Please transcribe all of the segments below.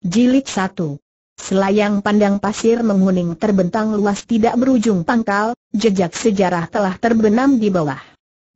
Jilid 1 Selayang pandang pasir menguning terbentang luas tidak berujung pangkal, jejak sejarah telah terbenam di bawah.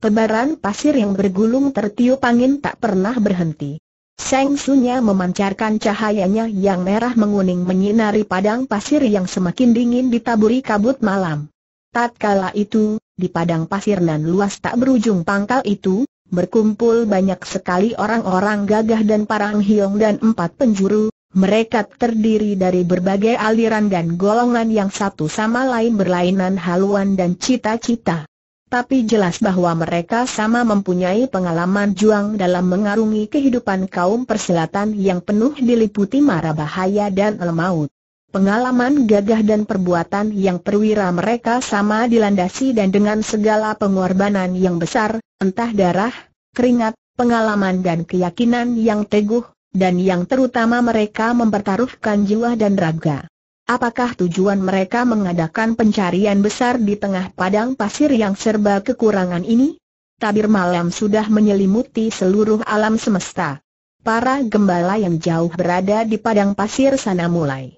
Tebaran pasir yang bergulung tertiup angin tak pernah berhenti. Seng memancarkan cahayanya yang merah menguning menyinari padang pasir yang semakin dingin ditaburi kabut malam. Tatkala itu, di padang pasir nan luas tak berujung pangkal itu, berkumpul banyak sekali orang-orang gagah dan parang hiong dan empat penjuru, mereka terdiri dari berbagai aliran dan golongan yang satu sama lain berlainan haluan dan cita-cita. Tapi jelas bahwa mereka sama mempunyai pengalaman juang dalam mengarungi kehidupan kaum perselatan yang penuh diliputi mara bahaya dan elmaut. Pengalaman gagah dan perbuatan yang perwira mereka sama dilandasi dan dengan segala pengorbanan yang besar, entah darah, keringat, pengalaman dan keyakinan yang teguh, dan yang terutama mereka mempertaruhkan jiwa dan raga. Apakah tujuan mereka mengadakan pencarian besar di tengah padang pasir yang serba kekurangan ini? Tabir malam sudah menyelimuti seluruh alam semesta. Para gembala yang jauh berada di padang pasir sana mulai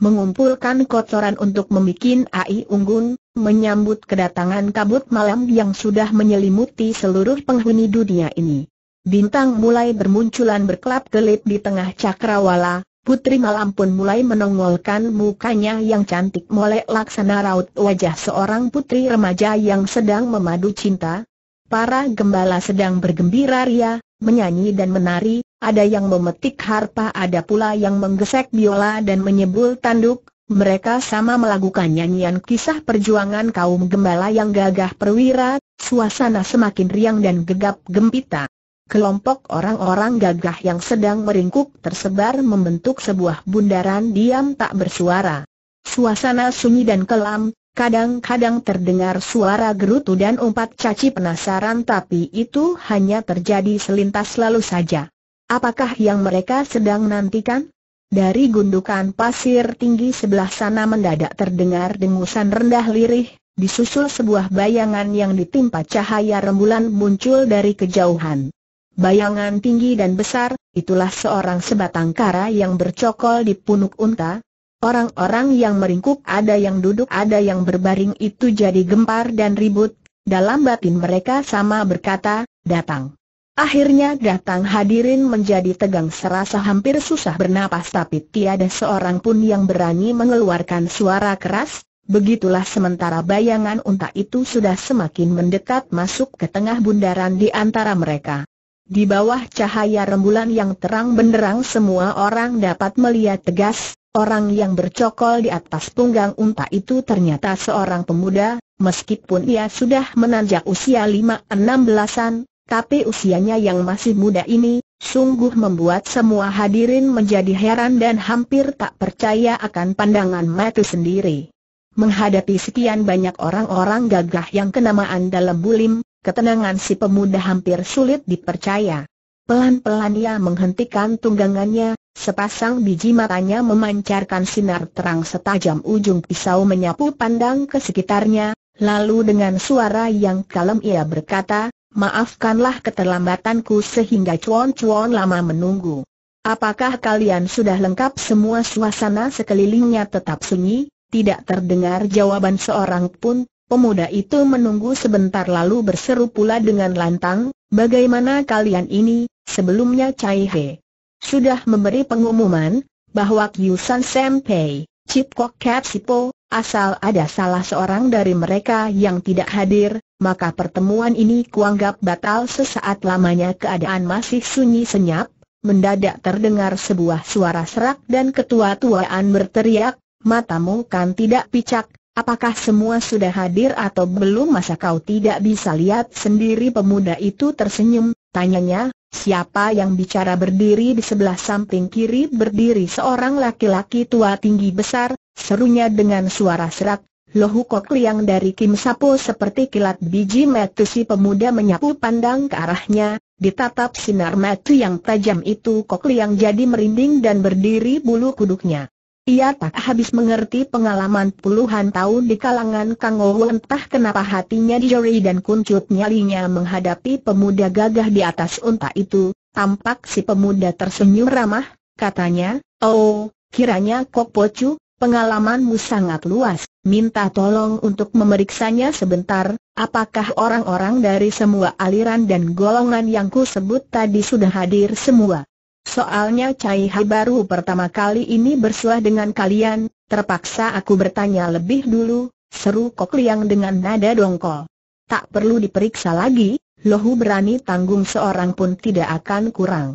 mengumpulkan kotoran untuk membuat AI unggun, menyambut kedatangan kabut malam yang sudah menyelimuti seluruh penghuni dunia ini bintang mulai bermunculan berkelap-kelip di tengah cakrawala, Putri Malam pun mulai menongolkan mukanya yang cantik mulai laksana raut wajah seorang putri remaja yang sedang memadu cinta. Para gembala sedang bergembira ria, menyanyi dan menari, ada yang memetik harpa ada pula yang menggesek biola dan menyebul tanduk, mereka sama melakukan nyanyian kisah perjuangan kaum gembala yang gagah perwira, suasana semakin riang dan gegap gempita. Kelompok orang-orang gagah yang sedang meringkuk tersebar membentuk sebuah bundaran diam tak bersuara. Suasana sunyi dan kelam, kadang-kadang terdengar suara gerutu dan umpat caci penasaran tapi itu hanya terjadi selintas lalu saja. Apakah yang mereka sedang nantikan? Dari gundukan pasir tinggi sebelah sana mendadak terdengar dengusan rendah lirih, disusul sebuah bayangan yang ditimpa cahaya rembulan muncul dari kejauhan. Bayangan tinggi dan besar, itulah seorang sebatang kara yang bercokol di punuk unta. Orang-orang yang meringkuk ada yang duduk ada yang berbaring itu jadi gempar dan ribut, dalam batin mereka sama berkata, datang. Akhirnya datang hadirin menjadi tegang serasa hampir susah bernapas tapi tiada seorang pun yang berani mengeluarkan suara keras, begitulah sementara bayangan unta itu sudah semakin mendekat masuk ke tengah bundaran di antara mereka. Di bawah cahaya rembulan yang terang benderang semua orang dapat melihat tegas, orang yang bercokol di atas punggang unta itu ternyata seorang pemuda, meskipun ia sudah menanjak usia 5-16an, tapi usianya yang masih muda ini, sungguh membuat semua hadirin menjadi heran dan hampir tak percaya akan pandangan mata sendiri. Menghadapi sekian banyak orang-orang gagah yang kenamaan dalam bulim, Ketenangan si pemuda hampir sulit dipercaya. Pelan-pelan ia menghentikan tunggangannya, sepasang biji matanya memancarkan sinar terang setajam ujung pisau menyapu pandang ke sekitarnya, lalu dengan suara yang kalem ia berkata, Maafkanlah keterlambatanku sehingga cuan-cuan lama menunggu. Apakah kalian sudah lengkap semua suasana sekelilingnya tetap sunyi, tidak terdengar jawaban seorang pun, Pemuda itu menunggu sebentar lalu berseru pula dengan lantang, bagaimana kalian ini, sebelumnya Cai He sudah memberi pengumuman, bahwa San Senpei, Chip Kok Si Sipo, asal ada salah seorang dari mereka yang tidak hadir, maka pertemuan ini kuanggap batal sesaat lamanya keadaan masih sunyi senyap, mendadak terdengar sebuah suara serak dan ketua-tuaan berteriak, matamu kan tidak picak, Apakah semua sudah hadir atau belum masa kau tidak bisa lihat sendiri pemuda itu tersenyum, tanyanya, siapa yang bicara berdiri di sebelah samping kiri berdiri seorang laki-laki tua tinggi besar, serunya dengan suara serak, lohu kok Liang dari Kim Sapo seperti kilat biji metu si pemuda menyapu pandang ke arahnya, ditatap sinar metu yang tajam itu Kok Liang jadi merinding dan berdiri bulu kuduknya. Ia tak habis mengerti pengalaman puluhan tahun di kalangan Kang Ouw entah kenapa hatinya dijeri dan kuncut nyalinya menghadapi pemuda gagah di atas unta itu, tampak si pemuda tersenyum ramah, katanya, Oh, kiranya Kok Pocu, pengalamanmu sangat luas, minta tolong untuk memeriksanya sebentar, apakah orang-orang dari semua aliran dan golongan yang ku sebut tadi sudah hadir semua? Soalnya Cai Hai baru pertama kali ini bersuah dengan kalian, terpaksa aku bertanya lebih dulu, seru Kok Liang dengan nada dongkol. Tak perlu diperiksa lagi, Lohu berani tanggung seorang pun tidak akan kurang.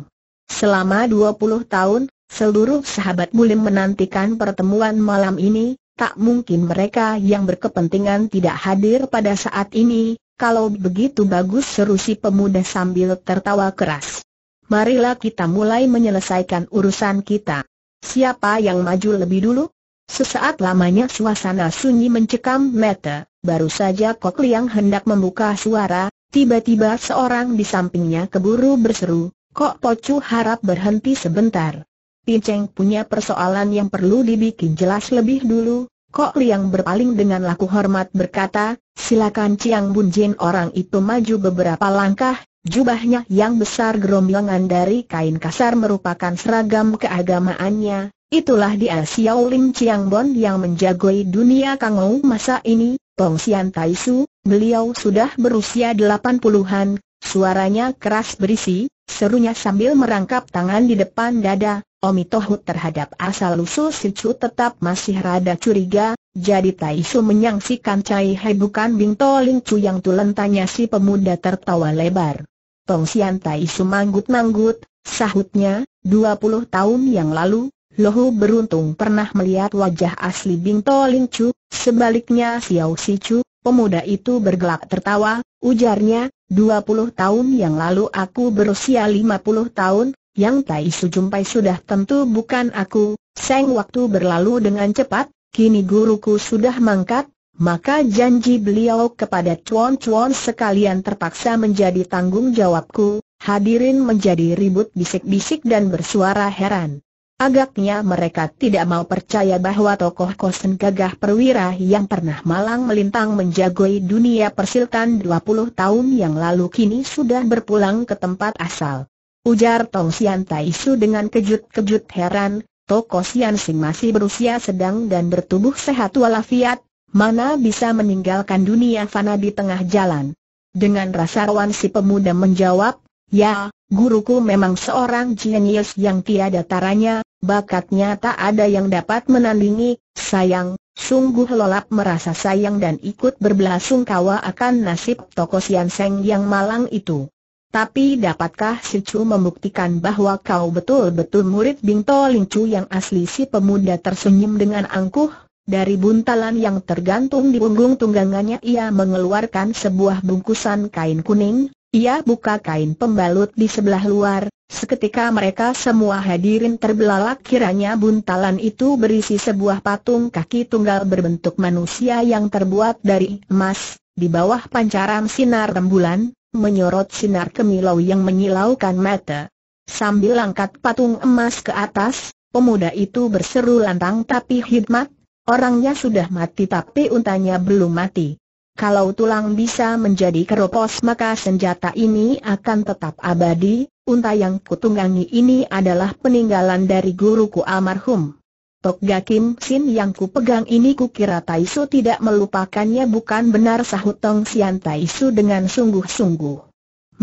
Selama 20 tahun, seluruh sahabat Bulim menantikan pertemuan malam ini, tak mungkin mereka yang berkepentingan tidak hadir pada saat ini, kalau begitu bagus seru si pemuda sambil tertawa keras marilah kita mulai menyelesaikan urusan kita. Siapa yang maju lebih dulu? Sesaat lamanya suasana sunyi mencekam mata, baru saja Kok Liang hendak membuka suara, tiba-tiba seorang di sampingnya keburu berseru, Kok Pocu harap berhenti sebentar. Pinceng punya persoalan yang perlu dibikin jelas lebih dulu, Kok Liang berpaling dengan laku hormat berkata, silakan Ciang Bun Jin orang itu maju beberapa langkah, Jubahnya yang besar gerombolan dari kain kasar merupakan seragam keagamaannya, itulah dia Xiao Lim Chiang Bon yang menjagoi dunia Kangou masa ini, Tong Sian Tai Su, beliau sudah berusia 80-an, suaranya keras berisi, serunya sambil merangkap tangan di depan dada, Omi Tohut terhadap asal-usul si Chu tetap masih rada curiga, jadi Tai Su menyangsikan Cai Hai bukan Bing To Ling Chu yang tulen tanya si pemuda tertawa lebar. Tong Sian Tai sumanggut-manggut, sahutnya, 20 tahun yang lalu, Lohu beruntung pernah melihat wajah asli Bing To Ling Chu, sebaliknya Xiao Si Chu, pemuda itu bergelak tertawa, ujarnya, 20 tahun yang lalu aku berusia 50 tahun, yang Tai Su jumpai sudah tentu bukan aku, seng waktu berlalu dengan cepat, kini guruku sudah mangkat, maka janji beliau kepada cuan-cuan sekalian terpaksa menjadi tanggung jawabku, hadirin menjadi ribut bisik-bisik dan bersuara heran. Agaknya mereka tidak mau percaya bahwa tokoh kosen gagah perwira yang pernah malang melintang menjagoi dunia persiltan 20 tahun yang lalu kini sudah berpulang ke tempat asal. Ujar Tong Sian Tai Su dengan kejut-kejut heran, tokoh Sian Sing masih berusia sedang dan bertubuh sehat walafiat, Mana bisa meninggalkan dunia fana di tengah jalan? Dengan rasa rawan si pemuda menjawab, Ya, guruku memang seorang jenius yang tiada taranya, bakatnya tak ada yang dapat menandingi, sayang, sungguh lolap merasa sayang dan ikut berbelasungkawa akan nasib toko Sian Seng yang malang itu. Tapi dapatkah si Chu membuktikan bahwa kau betul-betul murid Bing To Ling Chu yang asli si pemuda tersenyum dengan angkuh? Dari buntalan yang tergantung di punggung tunggangannya ia mengeluarkan sebuah bungkusan kain kuning, ia buka kain pembalut di sebelah luar, seketika mereka semua hadirin terbelalak kiranya buntalan itu berisi sebuah patung kaki tunggal berbentuk manusia yang terbuat dari emas, di bawah pancaran sinar rembulan, menyorot sinar kemilau yang menyilaukan mata. Sambil angkat patung emas ke atas, pemuda itu berseru lantang tapi hikmat, Orangnya sudah mati tapi untanya belum mati. Kalau tulang bisa menjadi keropos maka senjata ini akan tetap abadi, unta yang kutunggangi ini adalah peninggalan dari guruku almarhum. Tok Gakim Sin yang kupegang ini kukira Taisu tidak melupakannya bukan benar sahut Tong Sian Taisu dengan sungguh-sungguh.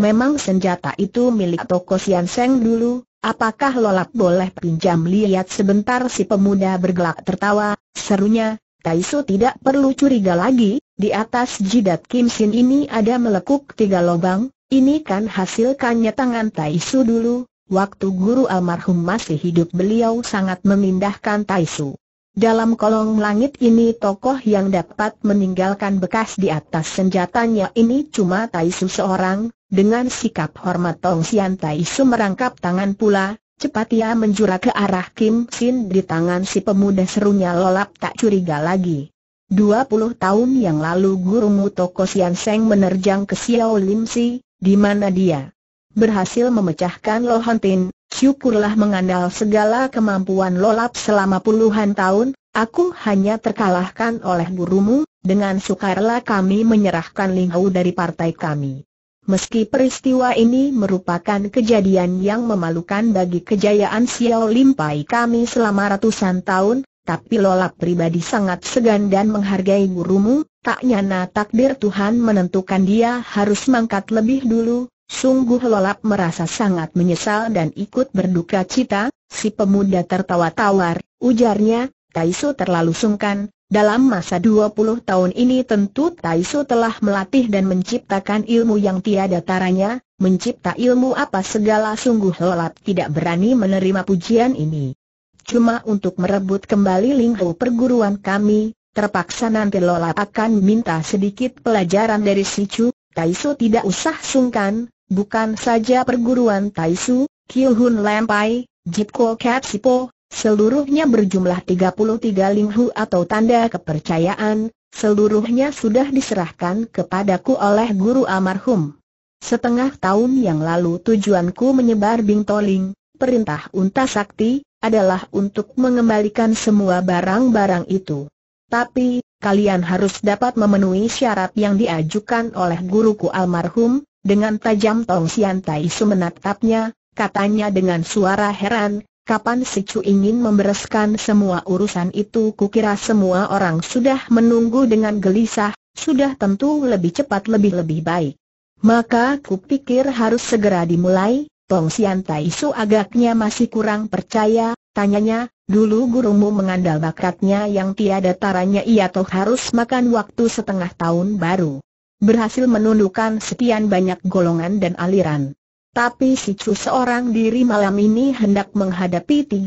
Memang senjata itu milik Toko Sian Seng dulu, Apakah lolap boleh pinjam lihat sebentar si pemuda bergelak tertawa, serunya, Taisu tidak perlu curiga lagi, di atas jidat Kim Sin ini ada melekuk tiga lubang, ini kan hasil kanya tangan Taisu dulu, waktu guru almarhum masih hidup beliau sangat memindahkan Taisu. Dalam kolong langit ini tokoh yang dapat meninggalkan bekas di atas senjatanya ini cuma Taisu seorang, dengan sikap hormat Tong Sian Taisu merangkap tangan pula, cepat ia menjura ke arah Kim Sin di tangan si pemuda serunya lolap tak curiga lagi. 20 tahun yang lalu gurumu Toko Sian Seng menerjang ke Xiao Lim Si, di mana dia berhasil memecahkan lohontin. Syukurlah mengandal segala kemampuan lolap selama puluhan tahun, aku hanya terkalahkan oleh gurumu, dengan sukarela kami menyerahkan Linghau dari partai kami. Meski peristiwa ini merupakan kejadian yang memalukan bagi kejayaan Xiao Limpai kami selama ratusan tahun, tapi Lolap pribadi sangat segan dan menghargai gurumu, tak nyana takdir Tuhan menentukan dia harus mangkat lebih dulu, Sungguh lolap merasa sangat menyesal dan ikut berduka cita, si pemuda tertawa tawar, ujarnya, Taisu terlalu sungkan, dalam masa 20 tahun ini tentu Taisu telah melatih dan menciptakan ilmu yang tiada taranya, mencipta ilmu apa segala sungguh lolap tidak berani menerima pujian ini. Cuma untuk merebut kembali lingkup perguruan kami, terpaksa nanti lolap akan minta sedikit pelajaran dari si Chu, Taisu tidak usah sungkan, Bukan saja perguruan Taisu, Kyuhun Lampai, Jipko Katsipo, seluruhnya berjumlah 33 linghu atau tanda kepercayaan, seluruhnya sudah diserahkan kepadaku oleh guru almarhum. Setengah tahun yang lalu tujuanku menyebar Bingtoling, perintah unta sakti, adalah untuk mengembalikan semua barang-barang itu. Tapi, kalian harus dapat memenuhi syarat yang diajukan oleh guruku almarhum, dengan tajam Tong Sian Tai Su menatapnya, katanya dengan suara heran, kapan si Chu ingin membereskan semua urusan itu kukira semua orang sudah menunggu dengan gelisah, sudah tentu lebih cepat lebih-lebih baik. Maka kupikir harus segera dimulai, Tong Sian Tai Su agaknya masih kurang percaya, tanyanya, dulu gurumu mengandal bakatnya yang tiada taranya ia toh harus makan waktu setengah tahun baru berhasil menundukkan sekian banyak golongan dan aliran. Tapi si Chu seorang diri malam ini hendak menghadapi 30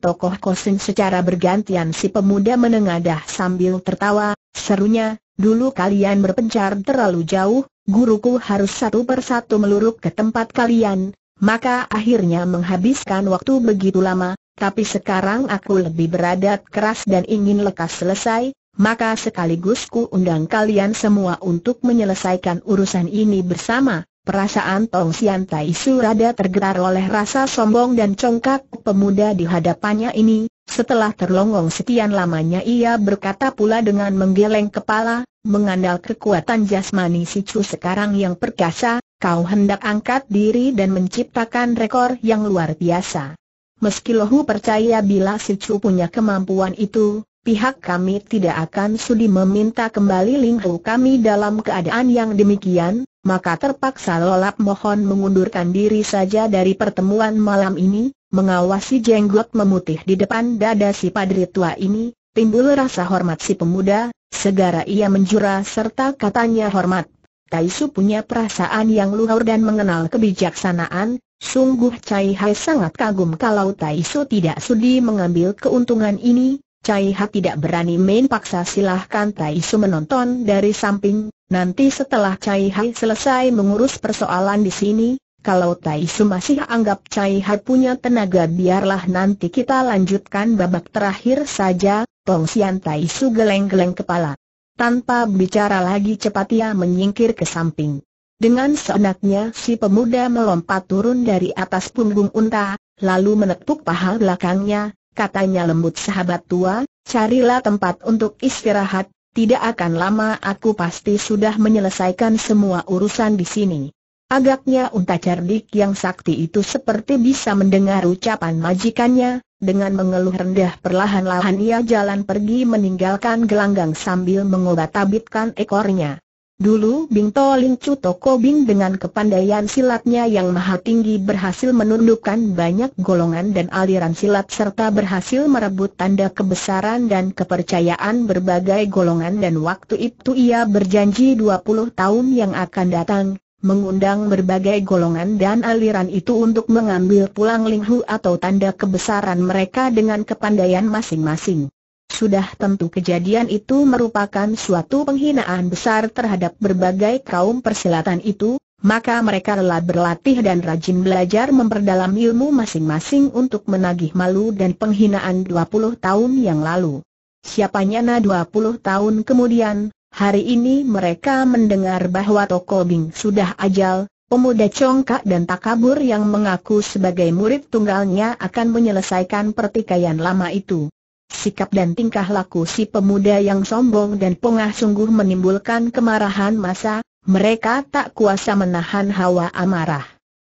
tokoh kosin secara bergantian si pemuda menengadah sambil tertawa, serunya, dulu kalian berpencar terlalu jauh, guruku harus satu persatu meluruk ke tempat kalian, maka akhirnya menghabiskan waktu begitu lama, tapi sekarang aku lebih beradat keras dan ingin lekas selesai, maka sekaligus ku undang kalian semua untuk menyelesaikan urusan ini bersama. Perasaan Tong Sian Tai Su rada tergerak oleh rasa sombong dan congkak pemuda di hadapannya ini. Setelah terlonggong sekian lamanya ia berkata pula dengan menggeleng kepala, mengandal kekuatan jasmani si Chu sekarang yang perkasa, kau hendak angkat diri dan menciptakan rekor yang luar biasa. Meski Lohu percaya bila si Chu punya kemampuan itu, pihak kami tidak akan sudi meminta kembali Linghu kami dalam keadaan yang demikian, maka terpaksa lolap mohon mengundurkan diri saja dari pertemuan malam ini, mengawasi jenggot memutih di depan dada si padri tua ini, timbul rasa hormat si pemuda, segera ia menjura serta katanya hormat. Taisu punya perasaan yang luhur dan mengenal kebijaksanaan, sungguh Cai Hai sangat kagum kalau Taisu tidak sudi mengambil keuntungan ini, Cai Ha tidak berani main paksa silahkan Tai Su menonton dari samping, nanti setelah Cai Ha selesai mengurus persoalan di sini, kalau Tai Su masih anggap Cai Ha punya tenaga biarlah nanti kita lanjutkan babak terakhir saja, Tong Sian Tai Su geleng-geleng kepala. Tanpa bicara lagi cepat ia menyingkir ke samping. Dengan seenaknya si pemuda melompat turun dari atas punggung unta, lalu menepuk paha belakangnya, katanya lembut sahabat tua, carilah tempat untuk istirahat, tidak akan lama aku pasti sudah menyelesaikan semua urusan di sini. Agaknya unta cerdik yang sakti itu seperti bisa mendengar ucapan majikannya, dengan mengeluh rendah perlahan-lahan ia jalan pergi meninggalkan gelanggang sambil mengobat-abitkan ekornya. Dulu Bingto Chu Toko Bing dengan kepandaian silatnya yang maha tinggi berhasil menundukkan banyak golongan dan aliran silat serta berhasil merebut tanda kebesaran dan kepercayaan berbagai golongan dan waktu itu ia berjanji 20 tahun yang akan datang, mengundang berbagai golongan dan aliran itu untuk mengambil pulang linghu atau tanda kebesaran mereka dengan kepandaian masing-masing. Sudah tentu kejadian itu merupakan suatu penghinaan besar terhadap berbagai kaum persilatan itu, maka mereka rela berlatih dan rajin belajar memperdalam ilmu masing-masing untuk menagih malu dan penghinaan 20 tahun yang lalu. Siapanya na 20 tahun kemudian, hari ini mereka mendengar bahwa Toko Bing sudah ajal, Pemuda congkak dan takabur yang mengaku sebagai murid tunggalnya akan menyelesaikan pertikaian lama itu. Sikap dan tingkah laku si pemuda yang sombong dan pongah sungguh menimbulkan kemarahan masa, mereka tak kuasa menahan hawa amarah.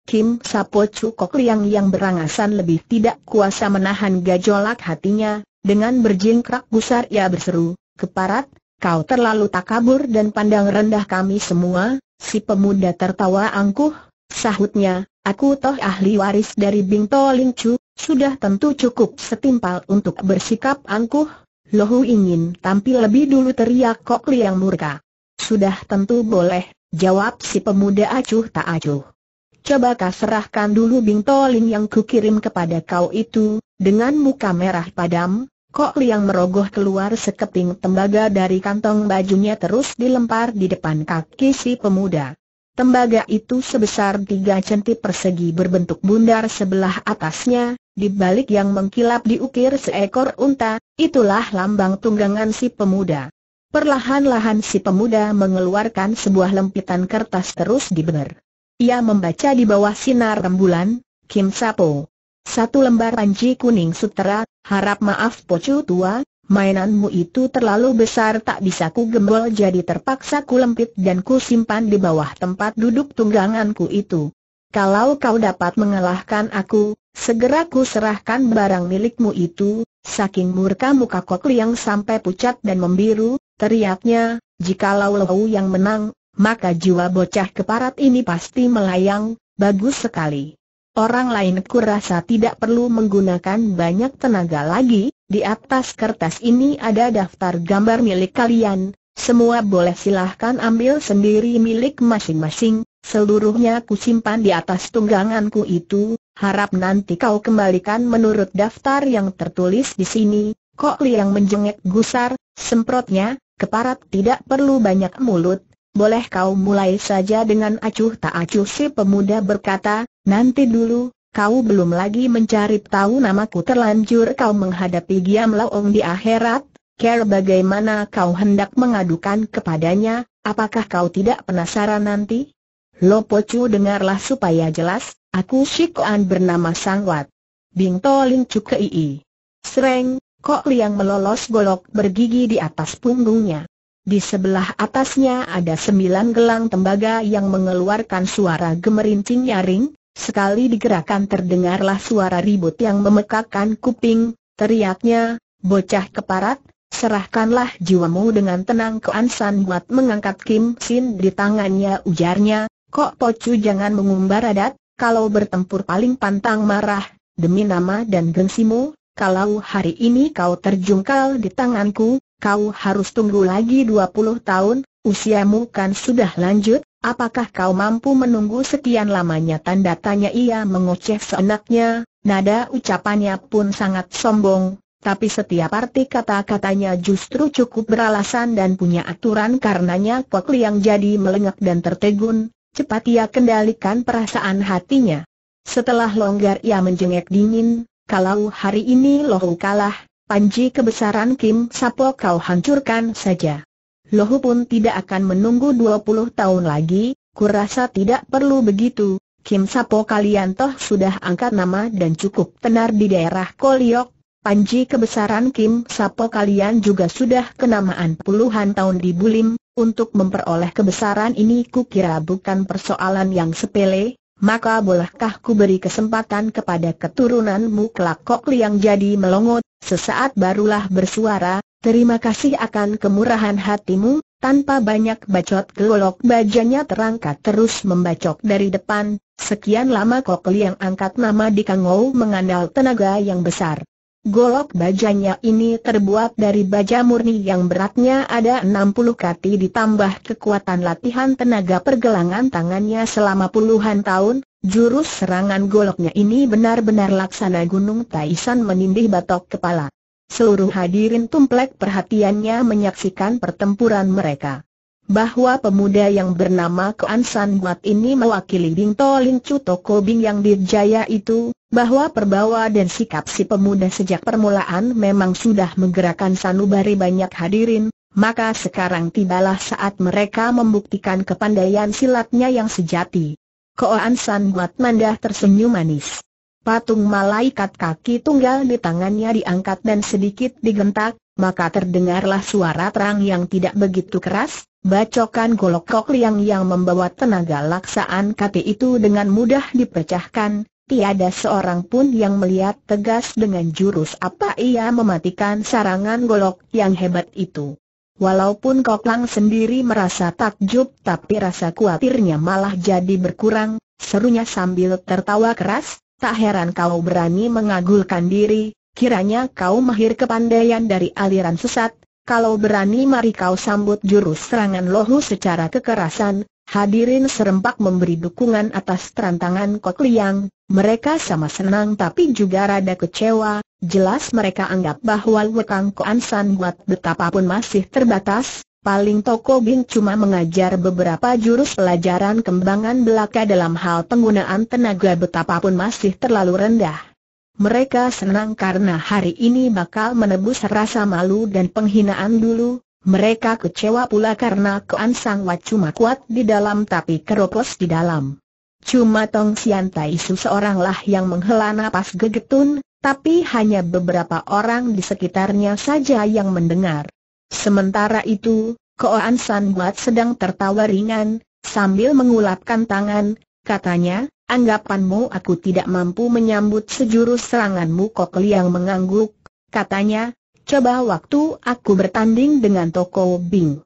Kim Sapo Kok Liang yang berangasan lebih tidak kuasa menahan gajolak hatinya, dengan berjingkrak gusar ia berseru, Keparat, kau terlalu takabur dan pandang rendah kami semua, si pemuda tertawa angkuh, sahutnya, Aku toh ahli waris dari Bing To Ling Chu, sudah tentu cukup setimpal untuk bersikap angkuh, Lohu ingin tampil lebih dulu teriak Kok yang murka. Sudah tentu boleh, jawab si pemuda acuh tak acuh. Coba kau serahkan dulu bingtoling yang kukirim kepada kau itu, dengan muka merah padam, Kok yang merogoh keluar sekeping tembaga dari kantong bajunya terus dilempar di depan kaki si pemuda. Tembaga itu sebesar tiga centi persegi berbentuk bundar sebelah atasnya, di balik yang mengkilap diukir seekor unta, itulah lambang tunggangan si pemuda. Perlahan-lahan si pemuda mengeluarkan sebuah lempitan kertas terus dibener. Ia membaca di bawah sinar rembulan, Kim Sapo. Satu lembar panji kuning sutera, harap maaf pocu tua, mainanmu itu terlalu besar tak bisa ku gembol jadi terpaksa ku lempit dan ku simpan di bawah tempat duduk tungganganku itu. Kalau kau dapat mengalahkan aku, segera ku serahkan barang milikmu itu, saking murka muka kok liang sampai pucat dan membiru, teriaknya, jikalau Lau yang menang, maka jiwa bocah keparat ini pasti melayang, bagus sekali. Orang lain kurasa tidak perlu menggunakan banyak tenaga lagi, di atas kertas ini ada daftar gambar milik kalian, semua boleh silahkan ambil sendiri milik masing-masing, seluruhnya kusimpan di atas tungganganku itu, harap nanti kau kembalikan menurut daftar yang tertulis di sini, kok liang menjengek gusar, semprotnya, keparat tidak perlu banyak mulut, boleh kau mulai saja dengan acuh tak acuh si pemuda berkata, nanti dulu, kau belum lagi mencari tahu namaku terlanjur kau menghadapi Giam Laong di akhirat, care bagaimana kau hendak mengadukan kepadanya, apakah kau tidak penasaran nanti? Lo Pocu dengarlah supaya jelas, aku Koan bernama Sangwat. Bing Toling Cukei. Sreng, kok liang melolos golok bergigi di atas punggungnya. Di sebelah atasnya ada sembilan gelang tembaga yang mengeluarkan suara gemerincing nyaring, sekali digerakkan terdengarlah suara ribut yang memekakkan kuping, teriaknya, bocah keparat, serahkanlah jiwamu dengan tenang ke Ansan buat mengangkat Kim Sin di tangannya ujarnya, kok pocu jangan mengumbar adat, kalau bertempur paling pantang marah, demi nama dan gengsimu, kalau hari ini kau terjungkal di tanganku, kau harus tunggu lagi 20 tahun, usiamu kan sudah lanjut, apakah kau mampu menunggu sekian lamanya? Tanda tanya ia mengoceh seenaknya, nada ucapannya pun sangat sombong, tapi setiap arti kata-katanya justru cukup beralasan dan punya aturan karenanya Kok Liang jadi melengak dan tertegun, cepat ia kendalikan perasaan hatinya. Setelah longgar ia menjengek dingin, kalau hari ini Lohu kalah, Panji kebesaran Kim Sapo kau hancurkan saja. Lohu pun tidak akan menunggu 20 tahun lagi, kurasa tidak perlu begitu. Kim Sapo kalian toh sudah angkat nama dan cukup tenar di daerah Koliok, Panji kebesaran Kim Sapo kalian juga sudah kenamaan puluhan tahun di Bulim, untuk memperoleh kebesaran ini kukira bukan persoalan yang sepele, maka bolehkah ku beri kesempatan kepada keturunanmu kelak kok liang jadi melongot, sesaat barulah bersuara, terima kasih akan kemurahan hatimu, tanpa banyak bacot gelolok bajanya terangkat terus membacok dari depan, sekian lama kok liang angkat nama di Kangou mengandal tenaga yang besar. Golok bajanya ini terbuat dari baja murni yang beratnya ada 60 kati ditambah kekuatan latihan tenaga pergelangan tangannya selama puluhan tahun, jurus serangan goloknya ini benar-benar laksana gunung Taisan menindih batok kepala. Seluruh hadirin tumplek perhatiannya menyaksikan pertempuran mereka bahwa pemuda yang bernama Koan San Buat ini mewakili Bing To Lin Chu Toko Bing yang dirjaya itu, bahwa perbawa dan sikap si pemuda sejak permulaan memang sudah menggerakkan sanubari banyak hadirin, maka sekarang tibalah saat mereka membuktikan kepandaian silatnya yang sejati. Koan San Buat Mandah tersenyum manis. Patung malaikat kaki tunggal di tangannya diangkat dan sedikit digentak, maka terdengarlah suara terang yang tidak begitu keras, Bacokan golok kok liang yang membawa tenaga laksaan kati itu dengan mudah dipecahkan, tiada seorang pun yang melihat tegas dengan jurus apa ia mematikan sarangan golok yang hebat itu. Walaupun Kok Lang sendiri merasa takjub tapi rasa khawatirnya malah jadi berkurang, serunya sambil tertawa keras, tak heran kau berani mengagulkan diri, kiranya kau mahir kepandaian dari aliran sesat, kalau berani mari kau sambut jurus serangan lohu secara kekerasan, hadirin serempak memberi dukungan atas terantangan kok Liang, mereka sama senang tapi juga rada kecewa, jelas mereka anggap bahwa Wekang Koan San buat betapapun masih terbatas, paling Toko Bin cuma mengajar beberapa jurus pelajaran kembangan belaka dalam hal penggunaan tenaga betapapun masih terlalu rendah. Mereka senang karena hari ini bakal menebus rasa malu dan penghinaan dulu, mereka kecewa pula karena Kuan Sang Wat cuma kuat di dalam tapi keropos di dalam. Cuma Tong Sian Tai Su seoranglah yang menghela napas gegetun, tapi hanya beberapa orang di sekitarnya saja yang mendengar. Sementara itu, Koan San Wat sedang tertawa ringan, sambil mengulapkan tangan, katanya, anggapanmu aku tidak mampu menyambut sejurus seranganmu Kok Liang mengangguk, katanya, coba waktu aku bertanding dengan Toko Bing.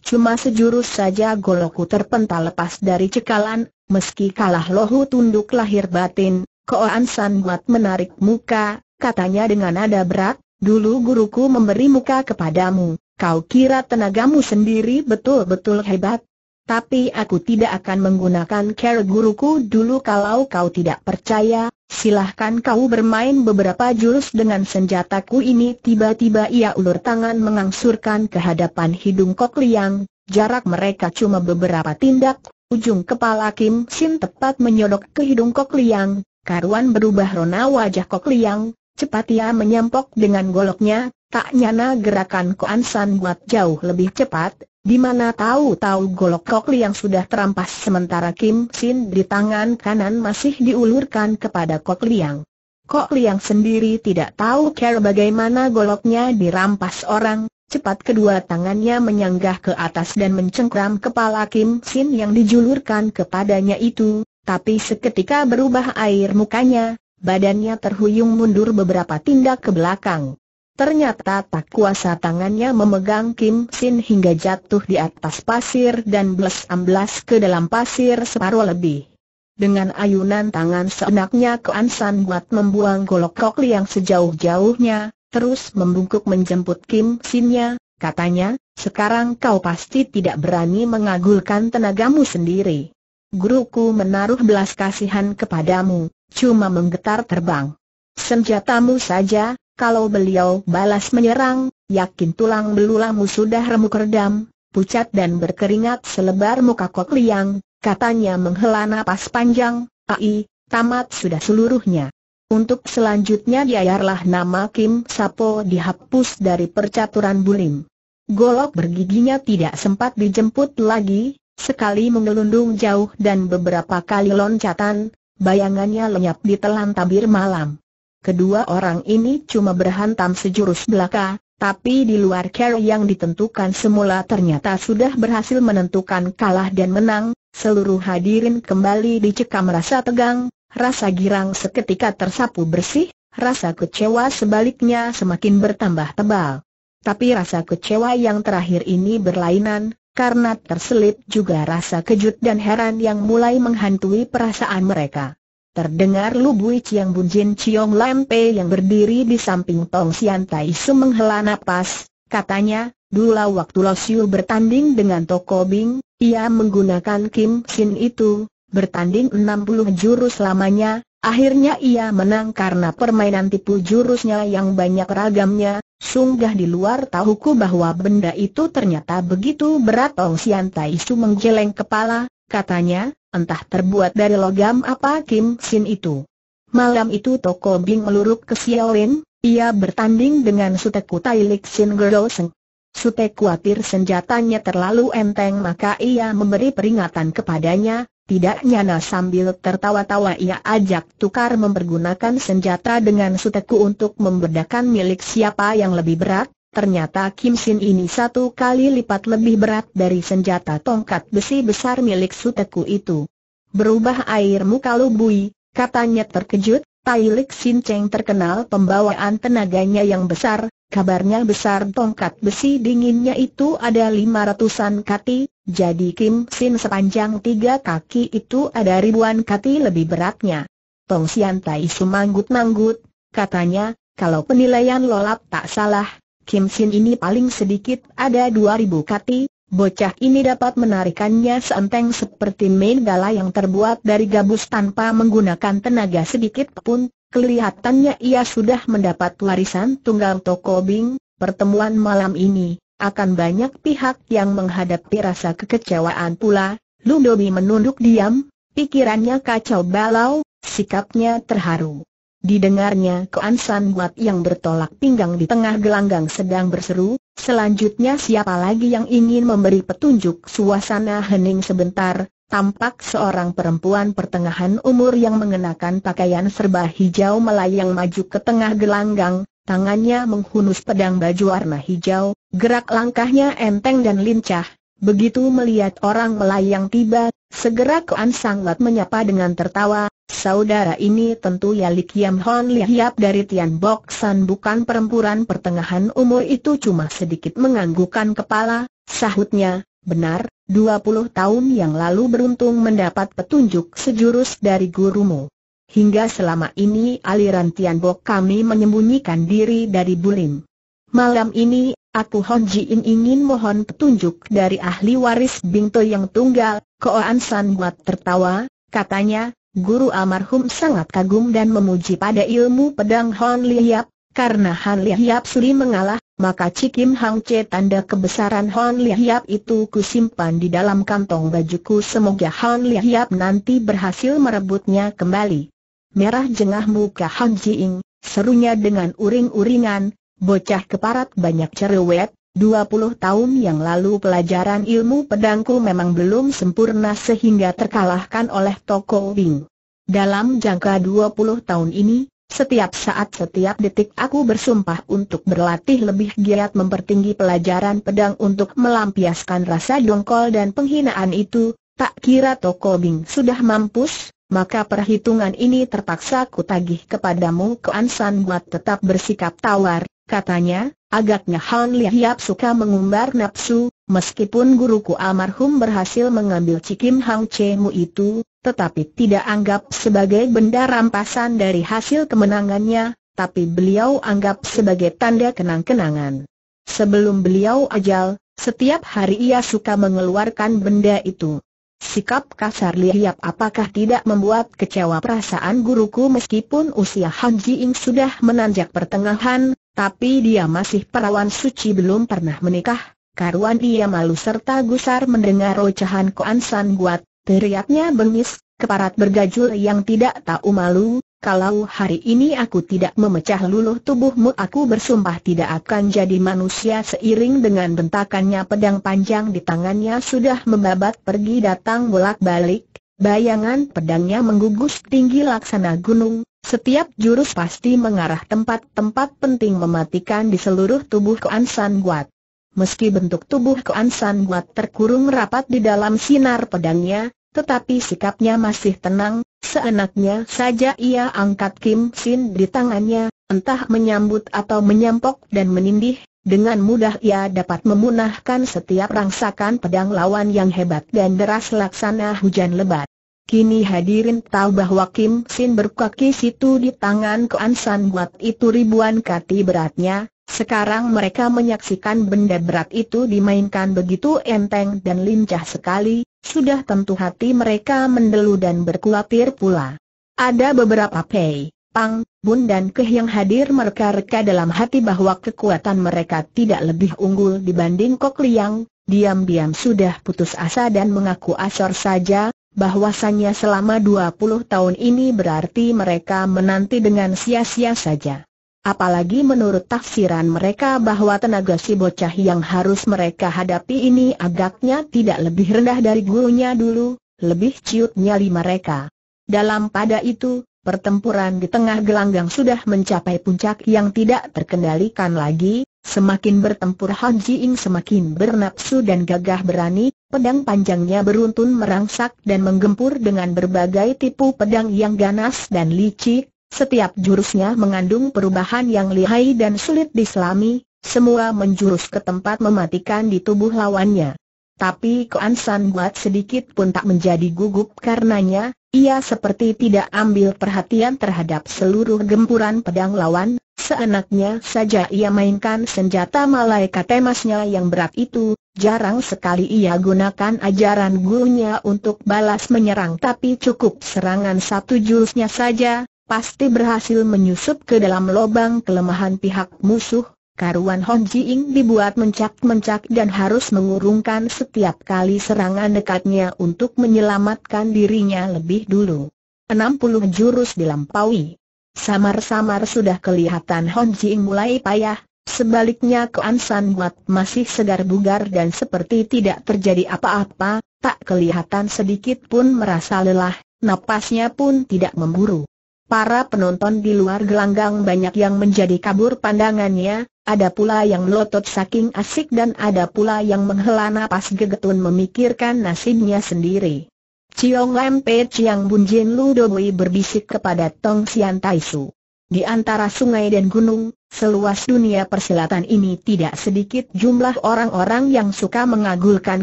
Cuma sejurus saja goloku terpental lepas dari cekalan, meski kalah lohu tunduk lahir batin, Koan San Guat menarik muka, katanya dengan nada berat, dulu guruku memberi muka kepadamu, kau kira tenagamu sendiri betul-betul hebat, tapi aku tidak akan menggunakan cara guruku dulu kalau kau tidak percaya, silahkan kau bermain beberapa jurus dengan senjataku ini Tiba-tiba ia ulur tangan mengangsurkan ke hadapan hidung Kok Liang, jarak mereka cuma beberapa tindak, ujung kepala Kim Sin tepat menyodok ke hidung Kok Liang, karuan berubah rona wajah Kok Liang, cepat ia menyampok dengan goloknya, tak nyana gerakan Koan San buat jauh lebih cepat, di mana tahu-tahu golok kokli yang sudah terampas sementara Kim Sin di tangan kanan masih diulurkan kepada Kok yang. Kok yang sendiri tidak tahu cara bagaimana goloknya dirampas orang, cepat kedua tangannya menyanggah ke atas dan mencengkram kepala Kim Sin yang dijulurkan kepadanya itu, tapi seketika berubah air mukanya, badannya terhuyung mundur beberapa tindak ke belakang. Ternyata tak kuasa tangannya memegang Kim Sin hingga jatuh di atas pasir dan belas amblas ke dalam pasir separuh lebih. Dengan ayunan tangan seenaknya ke Ansan buat membuang golok yang sejauh-jauhnya, terus membungkuk menjemput Kim Sinnya, katanya, sekarang kau pasti tidak berani mengagulkan tenagamu sendiri. Guruku menaruh belas kasihan kepadamu, cuma menggetar terbang. Senjatamu saja, kalau beliau balas menyerang, yakin tulang belulangmu sudah remuk redam, pucat dan berkeringat selebar muka kok liang, katanya menghela napas panjang, ai, tamat sudah seluruhnya. Untuk selanjutnya biarlah nama Kim Sapo dihapus dari percaturan bulim. Golok bergiginya tidak sempat dijemput lagi, sekali mengelundung jauh dan beberapa kali loncatan, bayangannya lenyap di telan tabir malam. Kedua orang ini cuma berhantam sejurus belaka, tapi di luar care yang ditentukan semula ternyata sudah berhasil menentukan kalah dan menang, seluruh hadirin kembali dicekam rasa tegang, rasa girang seketika tersapu bersih, rasa kecewa sebaliknya semakin bertambah tebal. Tapi rasa kecewa yang terakhir ini berlainan, karena terselip juga rasa kejut dan heran yang mulai menghantui perasaan mereka. Terdengar lubui Chiang Bun Jin Chiong Lam Pei yang berdiri di samping Tong Sian Tai Su menghela nafas katanya, dulu waktu Lo Siu bertanding dengan Toko Bing, ia menggunakan Kim Sin itu, bertanding 60 jurus lamanya, akhirnya ia menang karena permainan tipu jurusnya yang banyak ragamnya, Sunggah di luar tahuku bahwa benda itu ternyata begitu berat tong Sian Tai Su menggeleng kepala, Katanya, entah terbuat dari logam apa Kim Sin itu. Malam itu Toko Bing meluruk ke Xiaolin, ia bertanding dengan Suteku Tailik Sin Seng. Sute khawatir senjatanya terlalu enteng maka ia memberi peringatan kepadanya, tidak nyana sambil tertawa-tawa ia ajak tukar mempergunakan senjata dengan suteku untuk membedakan milik siapa yang lebih berat, Ternyata Kim Sin ini satu kali lipat lebih berat dari senjata tongkat besi besar milik Suteku itu. Berubah air muka lubui, katanya terkejut, Tai Lik Sin Cheng terkenal pembawaan tenaganya yang besar, kabarnya besar tongkat besi dinginnya itu ada lima ratusan kati, jadi Kim Sin sepanjang tiga kaki itu ada ribuan kati lebih beratnya. Tong Sian Tai sumanggut-manggut, katanya, kalau penilaian lolap tak salah, Kim Sin ini paling sedikit ada 2000 kati, bocah ini dapat menarikannya seenteng seperti main gala yang terbuat dari gabus tanpa menggunakan tenaga sedikit pun, kelihatannya ia sudah mendapat warisan tunggal Toko Bing, pertemuan malam ini, akan banyak pihak yang menghadapi rasa kekecewaan pula, Lundobi menunduk diam, pikirannya kacau balau, sikapnya terharu. Didengarnya Koan San Buat yang bertolak pinggang di tengah gelanggang sedang berseru, selanjutnya siapa lagi yang ingin memberi petunjuk suasana hening sebentar, tampak seorang perempuan pertengahan umur yang mengenakan pakaian serba hijau melayang maju ke tengah gelanggang, tangannya menghunus pedang baju warna hijau, gerak langkahnya enteng dan lincah. Begitu melihat orang melayang tiba, segera Koan Guat menyapa dengan tertawa, Saudara ini tentu Yali Kiam Hon Lihiap dari Tian Bok San bukan perempuan pertengahan umur itu cuma sedikit menganggukan kepala, sahutnya, benar, 20 tahun yang lalu beruntung mendapat petunjuk sejurus dari gurumu. Hingga selama ini aliran Tian Bok kami menyembunyikan diri dari Bulim. Malam ini, aku Hon Ji In ingin mohon petunjuk dari ahli waris Bing To yang tunggal, Koan San buat tertawa, katanya, guru almarhum sangat kagum dan memuji pada ilmu pedang Hon Liap, karena Han Liap sudi mengalah, maka Cikim Hang Che tanda kebesaran Hon Liap itu kusimpan di dalam kantong bajuku semoga Hon Liap nanti berhasil merebutnya kembali. Merah jengah muka Han Ing, serunya dengan uring-uringan, bocah keparat banyak cerewet, 20 tahun yang lalu pelajaran ilmu pedangku memang belum sempurna sehingga terkalahkan oleh Toko Wing. Dalam jangka 20 tahun ini, setiap saat setiap detik aku bersumpah untuk berlatih lebih giat mempertinggi pelajaran pedang untuk melampiaskan rasa dongkol dan penghinaan itu, tak kira Toko Bing sudah mampus, maka perhitungan ini terpaksa kutagih kepadamu ke Ansan buat tetap bersikap tawar, katanya, Agaknya Han Lihiap suka mengumbar nafsu, meskipun guruku almarhum berhasil mengambil cikim Hang Chemu itu, tetapi tidak anggap sebagai benda rampasan dari hasil kemenangannya, tapi beliau anggap sebagai tanda kenang-kenangan. Sebelum beliau ajal, setiap hari ia suka mengeluarkan benda itu. Sikap kasar Lihiap apakah tidak membuat kecewa perasaan guruku meskipun usia Han Ji Ing sudah menanjak pertengahan, tapi dia masih perawan suci belum pernah menikah. Karuan ia malu serta gusar mendengar rocahan Koan San Guat, teriaknya bengis, keparat bergajul yang tidak tahu malu, kalau hari ini aku tidak memecah luluh tubuhmu aku bersumpah tidak akan jadi manusia seiring dengan bentakannya pedang panjang di tangannya sudah membabat pergi datang bolak-balik, bayangan pedangnya menggugus tinggi laksana gunung, setiap jurus pasti mengarah tempat-tempat penting mematikan di seluruh tubuh Kuan San Guat. Meski bentuk tubuh Kuan San Guat terkurung rapat di dalam sinar pedangnya, tetapi sikapnya masih tenang, seenaknya saja ia angkat Kim Sin di tangannya, entah menyambut atau menyampok dan menindih, dengan mudah ia dapat memunahkan setiap rangsakan pedang lawan yang hebat dan deras laksana hujan lebat. Kini hadirin tahu bahwa Kim Sin berkaki situ di tangan ke San buat itu ribuan kati beratnya, sekarang mereka menyaksikan benda berat itu dimainkan begitu enteng dan lincah sekali, sudah tentu hati mereka mendelu dan berkuatir pula. Ada beberapa Pei, Pang, Bun dan Keh yang hadir mereka-reka dalam hati bahwa kekuatan mereka tidak lebih unggul dibanding Kok Liang, diam-diam sudah putus asa dan mengaku asor saja, bahwasannya selama 20 tahun ini berarti mereka menanti dengan sia-sia saja. Apalagi menurut tafsiran mereka bahwa tenaga si bocah yang harus mereka hadapi ini agaknya tidak lebih rendah dari gurunya dulu, lebih ciut nyali mereka. Dalam pada itu, pertempuran di tengah gelanggang sudah mencapai puncak yang tidak terkendalikan lagi, Semakin bertempur Han Jiing semakin bernapsu dan gagah berani, pedang panjangnya beruntun merangsak dan menggempur dengan berbagai tipu pedang yang ganas dan licik, setiap jurusnya mengandung perubahan yang lihai dan sulit diselami, semua menjurus ke tempat mematikan di tubuh lawannya. Tapi Koan San Buat sedikit pun tak menjadi gugup karenanya, ia seperti tidak ambil perhatian terhadap seluruh gempuran pedang lawan, Seenaknya saja ia mainkan senjata malaikat emasnya yang berat itu, jarang sekali ia gunakan ajaran gurunya untuk balas menyerang tapi cukup serangan satu jurusnya saja, pasti berhasil menyusup ke dalam lubang kelemahan pihak musuh, karuan Hon Ying dibuat mencak-mencak dan harus mengurungkan setiap kali serangan dekatnya untuk menyelamatkan dirinya lebih dulu. 60 jurus dilampaui Samar-samar sudah kelihatan Hon Jing mulai payah, sebaliknya Kuan San Buat masih segar bugar dan seperti tidak terjadi apa-apa, tak kelihatan sedikit pun merasa lelah, napasnya pun tidak memburu. Para penonton di luar gelanggang banyak yang menjadi kabur pandangannya, ada pula yang melotot saking asik dan ada pula yang menghela napas gegetun memikirkan nasibnya sendiri. Ciong Lam Pe Chiang Bun Jin Lu Bui berbisik kepada Tong Sian Tai Su. Di antara sungai dan gunung, seluas dunia persilatan ini tidak sedikit jumlah orang-orang yang suka mengagulkan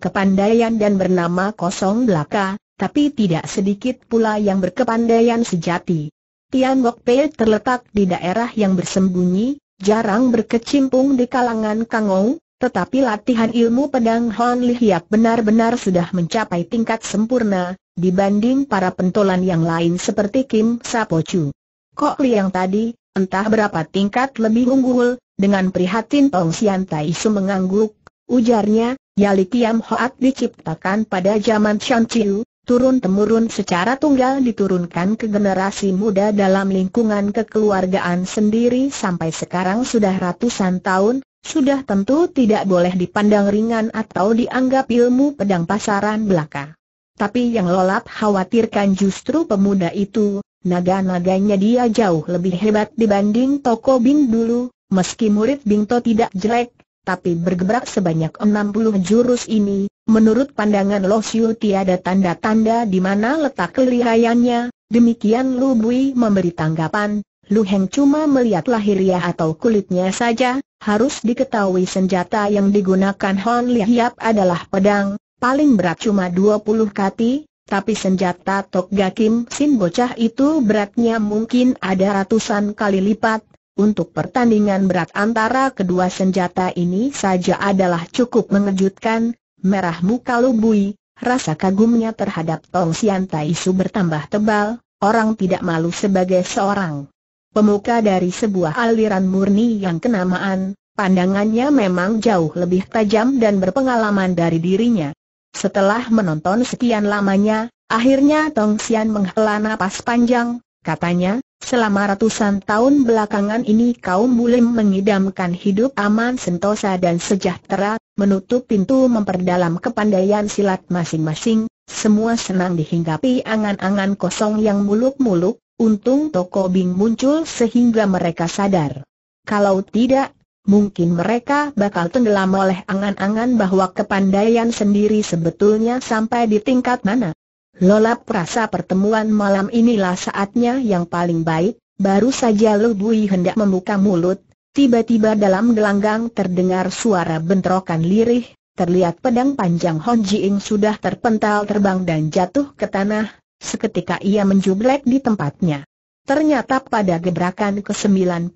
kepandaian dan bernama kosong belaka, tapi tidak sedikit pula yang berkepandaian sejati. Tian Wok Pei terletak di daerah yang bersembunyi, jarang berkecimpung di kalangan Ong, tetapi latihan ilmu pedang Hon Lihiap benar-benar sudah mencapai tingkat sempurna, dibanding para pentolan yang lain seperti Kim Sapochu. Kok yang tadi, entah berapa tingkat lebih unggul, dengan prihatin Tong Sian Tai Su mengangguk, ujarnya, Yali Kiam Hoat diciptakan pada zaman Shan Chiu, turun-temurun secara tunggal diturunkan ke generasi muda dalam lingkungan kekeluargaan sendiri sampai sekarang sudah ratusan tahun, sudah tentu tidak boleh dipandang ringan atau dianggap ilmu pedang pasaran belaka. Tapi yang lolat khawatirkan justru pemuda itu, naga-naganya dia jauh lebih hebat dibanding Toko Bing dulu, meski murid Bingto tidak jelek, tapi bergebrak sebanyak 60 jurus ini, menurut pandangan Lo Siu tiada tanda-tanda di mana letak kelihayannya, demikian Lu Bui memberi tanggapan, Lu Heng cuma melihat lahiriah atau kulitnya saja, harus diketahui senjata yang digunakan Hon Hiap adalah pedang, paling berat cuma 20 kati, tapi senjata Tok Gakim Sin bocah itu beratnya mungkin ada ratusan kali lipat. Untuk pertandingan berat antara kedua senjata ini saja adalah cukup mengejutkan, merah muka Lubui, rasa kagumnya terhadap Tong Sian Tai Su bertambah tebal, orang tidak malu sebagai seorang pemuka dari sebuah aliran murni yang kenamaan, pandangannya memang jauh lebih tajam dan berpengalaman dari dirinya. Setelah menonton sekian lamanya, akhirnya Tong Xian menghela napas panjang, katanya, Selama ratusan tahun belakangan ini kaum Bulim mengidamkan hidup aman sentosa dan sejahtera, menutup pintu memperdalam kepandaian silat masing-masing, semua senang dihinggapi angan-angan kosong yang muluk-muluk, Untung Toko Bing muncul sehingga mereka sadar. Kalau tidak, mungkin mereka bakal tenggelam oleh angan-angan bahwa kepandaian sendiri sebetulnya sampai di tingkat mana. Lolap rasa pertemuan malam inilah saatnya yang paling baik, baru saja Lubui hendak membuka mulut, tiba-tiba dalam gelanggang terdengar suara bentrokan lirih, terlihat pedang panjang Hon Jing sudah terpental terbang dan jatuh ke tanah, seketika ia menjublek di tempatnya. Ternyata pada gebrakan ke-99,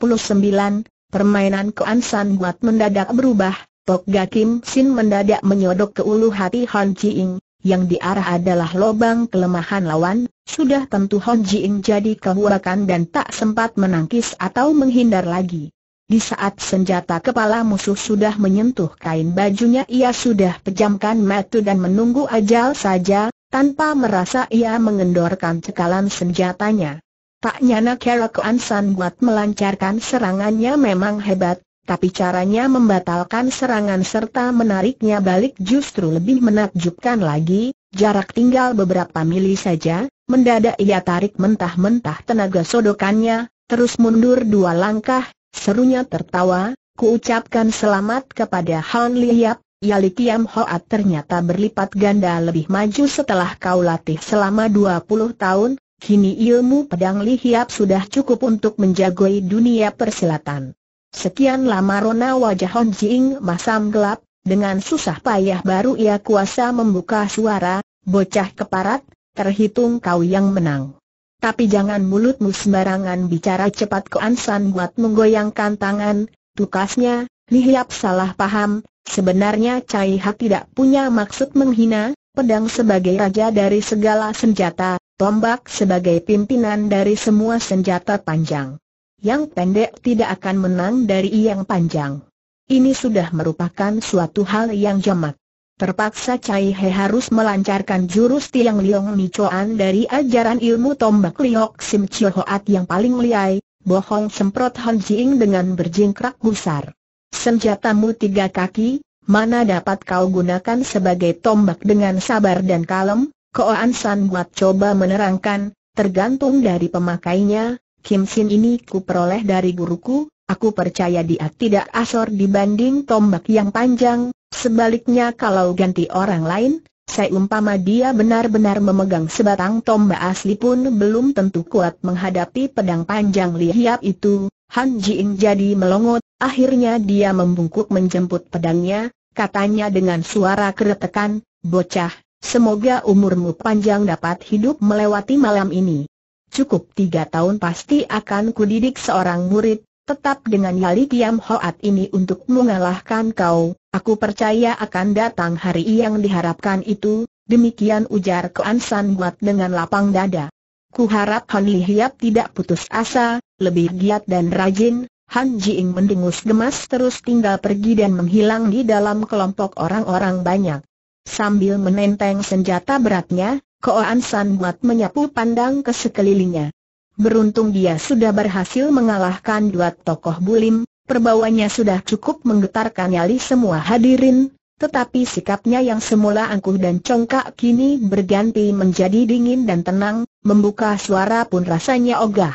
permainan ke San Buat mendadak berubah, Tok Gakim Sin mendadak menyodok ke ulu hati Han Ing, yang diarah adalah lobang kelemahan lawan, sudah tentu Han Ing jadi kehurakan dan tak sempat menangkis atau menghindar lagi. Di saat senjata kepala musuh sudah menyentuh kain bajunya ia sudah pejamkan mata dan menunggu ajal saja, tanpa merasa ia mengendorkan cekalan senjatanya. Tak nyana Kerok Ansan buat melancarkan serangannya memang hebat, tapi caranya membatalkan serangan serta menariknya balik justru lebih menakjubkan lagi, jarak tinggal beberapa mili saja, mendadak ia tarik mentah-mentah tenaga sodokannya, terus mundur dua langkah, serunya tertawa, kuucapkan selamat kepada Han Liap, Yali Kiam Hoat ternyata berlipat ganda lebih maju setelah kau latih selama 20 tahun, kini ilmu pedang Li Hiap sudah cukup untuk menjagoi dunia persilatan. Sekian lama rona wajah Hon Jing masam gelap, dengan susah payah baru ia kuasa membuka suara, bocah keparat, terhitung kau yang menang. Tapi jangan mulutmu sembarangan bicara cepat ke Ansan buat menggoyangkan tangan, tukasnya, Lihiap salah paham, sebenarnya Cai Hak tidak punya maksud menghina, pedang sebagai raja dari segala senjata, tombak sebagai pimpinan dari semua senjata panjang. Yang pendek tidak akan menang dari yang panjang. Ini sudah merupakan suatu hal yang jamak. Terpaksa Cai He harus melancarkan jurus Tiang Liong Nicoan dari ajaran ilmu tombak Liok Sim Chio Hoat yang paling liai, bohong semprot Han Jing dengan berjingkrak gusar. Senjatamu tiga kaki, mana dapat kau gunakan sebagai tombak dengan sabar dan kalem? Koan San buat coba menerangkan, tergantung dari pemakainya, Kim Sin ini peroleh dari guruku, aku percaya dia tidak asor dibanding tombak yang panjang, sebaliknya kalau ganti orang lain, saya umpama dia benar-benar memegang sebatang tombak asli pun belum tentu kuat menghadapi pedang panjang lihiap itu, Han Jin jadi melongot, akhirnya dia membungkuk menjemput pedangnya, katanya dengan suara keretekan, bocah, semoga umurmu panjang dapat hidup melewati malam ini. Cukup tiga tahun pasti akan kudidik seorang murid, tetap dengan Yali Kiam Hoat ini untuk mengalahkan kau, aku percaya akan datang hari yang diharapkan itu, demikian ujar Kuan San Buat dengan lapang dada. Kuharap Han Li Hiap tidak putus asa, lebih giat dan rajin, Han Ji Ing mendengus gemas terus tinggal pergi dan menghilang di dalam kelompok orang-orang banyak. Sambil menenteng senjata beratnya, Koan San Buat menyapu pandang ke sekelilingnya. Beruntung dia sudah berhasil mengalahkan dua tokoh bulim, perbawanya sudah cukup menggetarkan nyali semua hadirin, tetapi sikapnya yang semula angkuh dan congkak kini berganti menjadi dingin dan tenang, membuka suara pun rasanya ogah.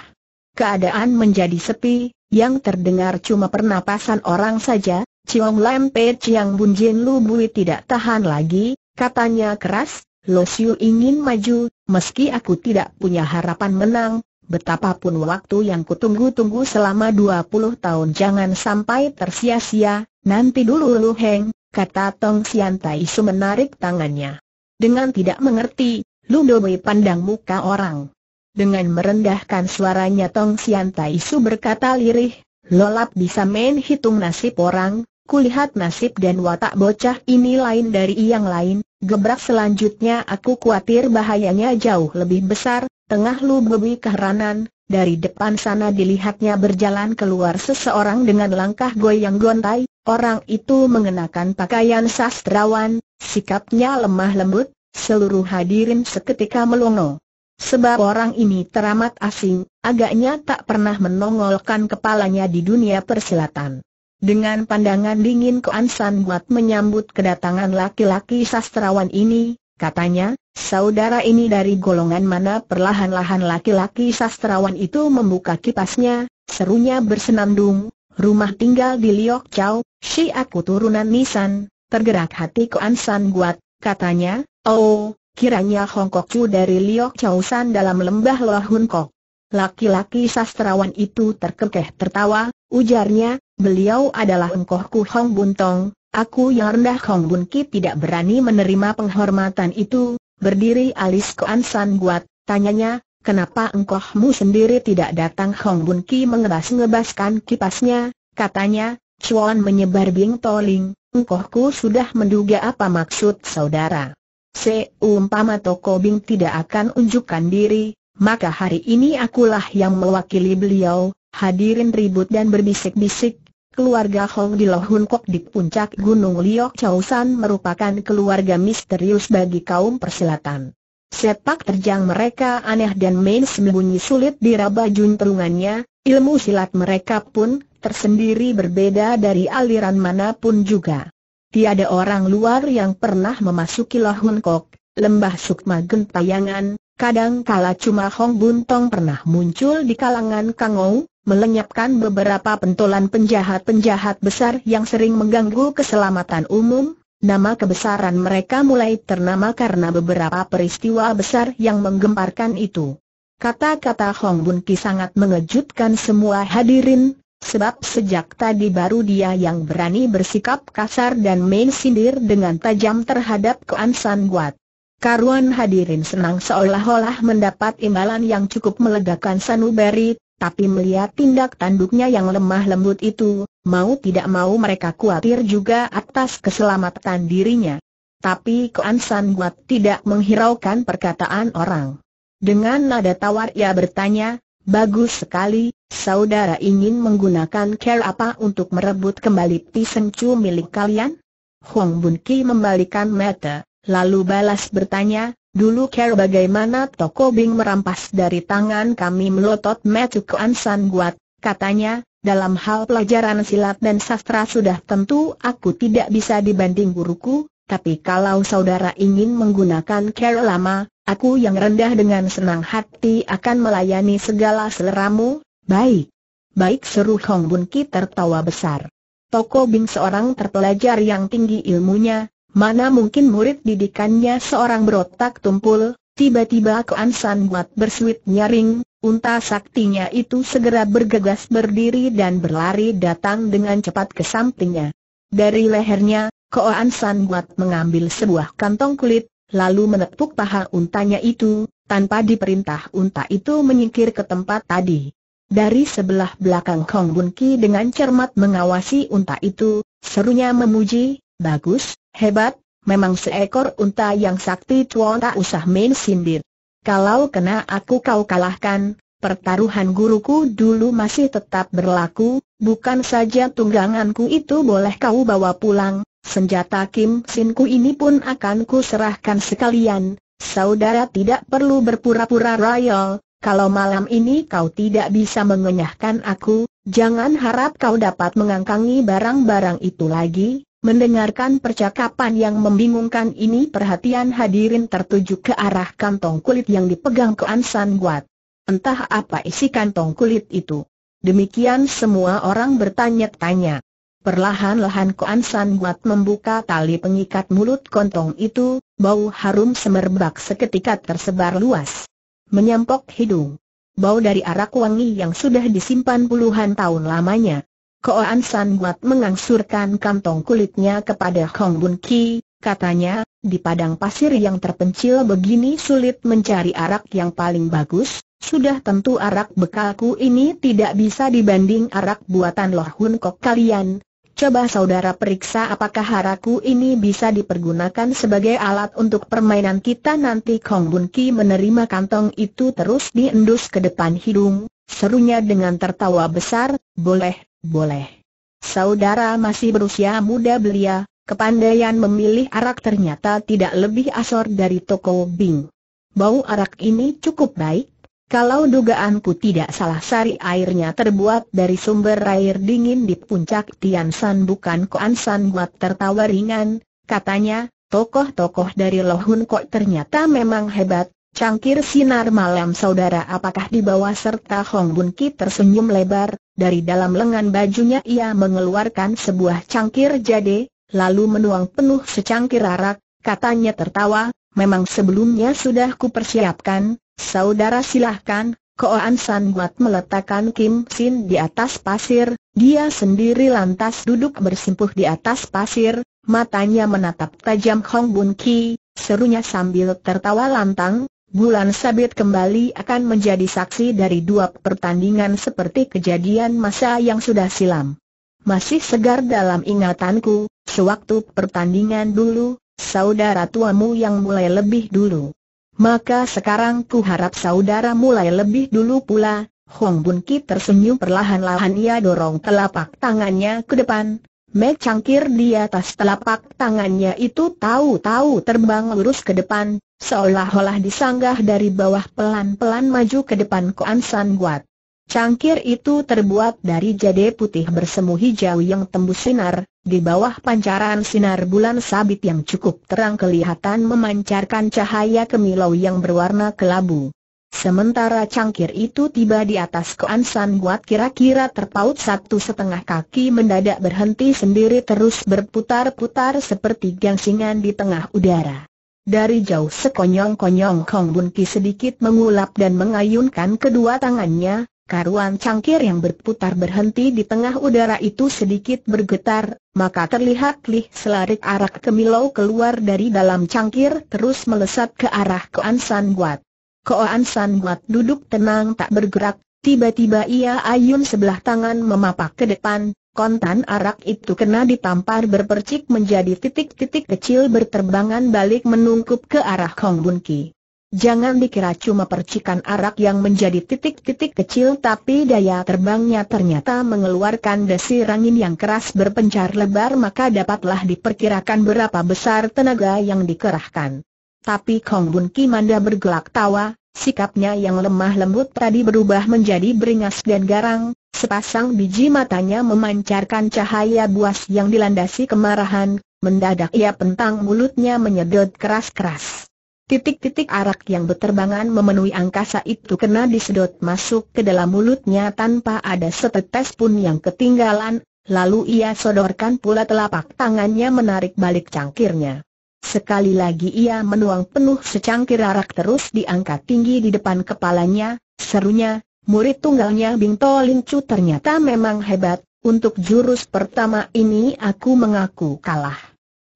Keadaan menjadi sepi, yang terdengar cuma pernapasan orang saja, Ciong Lam Pei Chiang Bun Jin Lu Bui tidak tahan lagi, katanya keras, Lo Siu ingin maju, meski aku tidak punya harapan menang, betapapun waktu yang kutunggu-tunggu selama 20 tahun jangan sampai tersia-sia, nanti dulu Lu Heng, kata Tong Sian Tai Su menarik tangannya. Dengan tidak mengerti, Lundoi pandang muka orang. Dengan merendahkan suaranya Tong Sian Tai Su berkata lirih, Lolap bisa main hitung nasib orang, kulihat nasib dan watak bocah ini lain dari yang lain, gebrak selanjutnya aku khawatir bahayanya jauh lebih besar, tengah Lundoi keheranan, dari depan sana dilihatnya berjalan keluar seseorang dengan langkah goyang gontai, orang itu mengenakan pakaian sastrawan, sikapnya lemah lembut, seluruh hadirin seketika melongo. Sebab orang ini teramat asing, agaknya tak pernah menongolkan kepalanya di dunia persilatan. Dengan pandangan dingin Koan San buat menyambut kedatangan laki-laki sastrawan ini, katanya, Saudara ini dari golongan mana perlahan-lahan laki-laki sastrawan itu membuka kipasnya, serunya bersenandung, rumah tinggal di Liok Chow, si aku turunan Nisan, tergerak hati ke Ansan Guat, katanya, oh, kiranya Hongkok Chu dari Liok Chow San dalam lembah Lohun Kok. Laki-laki sastrawan itu terkekeh tertawa, ujarnya, beliau adalah engkohku Hong Buntong, Aku yang rendah Hong Bun Ki tidak berani menerima penghormatan itu, Berdiri alis Koan San Buat, tanyanya, kenapa engkohmu sendiri tidak datang Hong Bun Ki mengebas-ngebaskan kipasnya, katanya, cuan menyebar bing toling, engkohku sudah menduga apa maksud saudara. Seumpama Toko Bing tidak akan unjukkan diri, maka hari ini akulah yang mewakili beliau, hadirin ribut dan berbisik-bisik, Keluarga Hong di Lohunkok di puncak Gunung Liok Chausan merupakan keluarga misterius bagi kaum persilatan. Sepak terjang mereka aneh dan main sembunyi sulit diraba Jun telungannya, ilmu silat mereka pun tersendiri berbeda dari aliran manapun juga. Tiada orang luar yang pernah memasuki Lohunkok, lembah sukma gentayangan, kadang kala cuma Hong Buntong pernah muncul di kalangan Kangou, melenyapkan beberapa pentolan penjahat-penjahat besar yang sering mengganggu keselamatan umum, nama kebesaran mereka mulai ternama karena beberapa peristiwa besar yang menggemparkan itu. Kata-kata Hong Bun Ki sangat mengejutkan semua hadirin, Sebab sejak tadi baru dia yang berani bersikap kasar dan main sindir dengan tajam terhadap Kuan San Guat. Karuan hadirin senang seolah-olah mendapat imbalan yang cukup melegakan sanubari, tapi melihat tindak tanduknya yang lemah lembut itu, mau tidak mau mereka khawatir juga atas keselamatan dirinya. Tapi Koan San Guat tidak menghiraukan perkataan orang. Dengan nada tawar ia bertanya, bagus sekali, saudara ingin menggunakan care apa untuk merebut kembali pisang cu milik kalian? Huang Bun Ki membalikan mata, lalu balas bertanya, Dulu care bagaimana Toko Bing merampas dari tangan kami melotot Metu Kuan San Guat, katanya, dalam hal pelajaran silat dan sastra sudah tentu aku tidak bisa dibanding guruku, tapi kalau saudara ingin menggunakan care lama, aku yang rendah dengan senang hati akan melayani segala seleramu, baik. Baik seru Hong Bun Ki tertawa besar. Toko Bing seorang terpelajar yang tinggi ilmunya, Mana mungkin murid didikannya seorang berotak tumpul, tiba-tiba Kuan San buat bersuit nyaring, unta saktinya itu segera bergegas berdiri dan berlari datang dengan cepat ke sampingnya. Dari lehernya, Kuan San buat mengambil sebuah kantong kulit, lalu menepuk paha untanya itu, tanpa diperintah unta itu menyingkir ke tempat tadi. Dari sebelah belakang Kong Bun Ki dengan cermat mengawasi unta itu, serunya memuji, bagus, Hebat, memang seekor unta yang sakti tuan tak usah main sindir. Kalau kena aku kau kalahkan, pertaruhan guruku dulu masih tetap berlaku, bukan saja tungganganku itu boleh kau bawa pulang, senjata Kim Sinku ini pun akan ku serahkan sekalian. Saudara tidak perlu berpura-pura royal, kalau malam ini kau tidak bisa mengenyahkan aku, jangan harap kau dapat mengangkangi barang-barang itu lagi, Mendengarkan percakapan yang membingungkan ini perhatian hadirin tertuju ke arah kantong kulit yang dipegang ke Ansan Guat. Entah apa isi kantong kulit itu. Demikian semua orang bertanya-tanya. Perlahan-lahan Koan San Guat membuka tali pengikat mulut kantong itu, bau harum semerbak seketika tersebar luas. Menyampok hidung. Bau dari arak wangi yang sudah disimpan puluhan tahun lamanya. Koan San Buat mengangsurkan kantong kulitnya kepada Hong Bun Ki, katanya, di padang pasir yang terpencil begini sulit mencari arak yang paling bagus, sudah tentu arak bekalku ini tidak bisa dibanding arak buatan Loh Hun Kok kalian. Coba saudara periksa apakah haraku ini bisa dipergunakan sebagai alat untuk permainan kita nanti Kong Bun Ki menerima kantong itu terus diendus ke depan hidung, serunya dengan tertawa besar, boleh, boleh. Saudara masih berusia muda belia, kepandaian memilih arak ternyata tidak lebih asor dari toko Bing. Bau arak ini cukup baik, kalau dugaanku tidak salah sari airnya terbuat dari sumber air dingin di puncak Tian San bukan Koan San buat tertawa ringan, katanya, tokoh-tokoh dari Lohun Kok ternyata memang hebat, cangkir sinar malam saudara apakah di bawah serta Hong Bun Ki tersenyum lebar, dari dalam lengan bajunya ia mengeluarkan sebuah cangkir jade, lalu menuang penuh secangkir arak, katanya tertawa, memang sebelumnya sudah kupersiapkan, saudara silahkan, Koan San Guat meletakkan Kim Sin di atas pasir, dia sendiri lantas duduk bersimpuh di atas pasir, matanya menatap tajam Hong Bun Ki, serunya sambil tertawa lantang, Bulan Sabit kembali akan menjadi saksi dari dua pertandingan seperti kejadian masa yang sudah silam. Masih segar dalam ingatanku, sewaktu pertandingan dulu, saudara tuamu yang mulai lebih dulu. Maka sekarang ku harap saudara mulai lebih dulu pula, Hong Bun Ki tersenyum perlahan-lahan ia dorong telapak tangannya ke depan, Mek cangkir di atas telapak tangannya itu tahu-tahu terbang lurus ke depan, seolah-olah disanggah dari bawah pelan-pelan maju ke depan Koan San Guat. Cangkir itu terbuat dari jade putih bersemu hijau yang tembus sinar, di bawah pancaran sinar bulan sabit yang cukup terang kelihatan memancarkan cahaya kemilau yang berwarna kelabu. Sementara cangkir itu tiba di atas Koan San Buat kira-kira terpaut satu setengah kaki mendadak berhenti sendiri terus berputar-putar seperti gasingan di tengah udara. Dari jauh sekonyong-konyong Kong Bun Ki sedikit mengulap dan mengayunkan kedua tangannya, karuan cangkir yang berputar berhenti di tengah udara itu sedikit bergetar, maka terlihat lih selarik arak kemilau keluar dari dalam cangkir terus melesat ke arah Koan San Buat. Koan San Huat duduk tenang tak bergerak, tiba-tiba ia ayun sebelah tangan memapak ke depan, kontan arak itu kena ditampar berpercik menjadi titik-titik kecil berterbangan balik menungkup ke arah Kong Bun Ki. Jangan dikira cuma percikan arak yang menjadi titik-titik kecil tapi daya terbangnya ternyata mengeluarkan desir rangin yang keras berpencar lebar maka dapatlah diperkirakan berapa besar tenaga yang dikerahkan. Tapi Kong Bun Kimanda bergelak tawa, sikapnya yang lemah lembut tadi berubah menjadi beringas dan garang, sepasang biji matanya memancarkan cahaya buas yang dilandasi kemarahan, mendadak ia pentang mulutnya menyedot keras-keras. Titik-titik arak yang berterbangan memenuhi angkasa itu kena disedot masuk ke dalam mulutnya tanpa ada setetes pun yang ketinggalan, lalu ia sodorkan pula telapak tangannya menarik balik cangkirnya. Sekali lagi ia menuang penuh secangkir arak terus diangkat tinggi di depan kepalanya, serunya, murid tunggalnya Bing Bingto Lincu ternyata memang hebat, untuk jurus pertama ini aku mengaku kalah.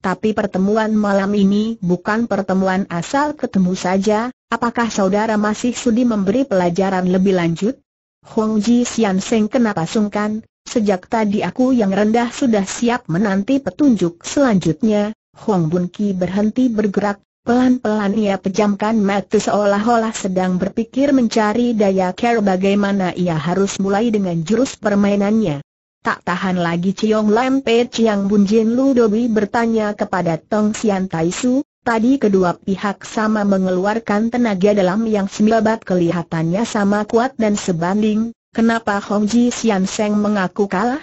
Tapi pertemuan malam ini bukan pertemuan asal ketemu saja, apakah saudara masih sudi memberi pelajaran lebih lanjut? Hong Ji Sian Seng kenapa sungkan, sejak tadi aku yang rendah sudah siap menanti petunjuk selanjutnya, Hong Bun Ki berhenti bergerak, pelan-pelan ia pejamkan mata seolah-olah sedang berpikir mencari daya care bagaimana ia harus mulai dengan jurus permainannya. Tak tahan lagi Ciong Lam Pei Chiang Bun Jin Lu Dobi bertanya kepada Tong Sian Tai Su, Tadi kedua pihak sama mengeluarkan tenaga dalam yang sembabat kelihatannya sama kuat dan sebanding, kenapa Hong Ji Sian Seng mengaku kalah?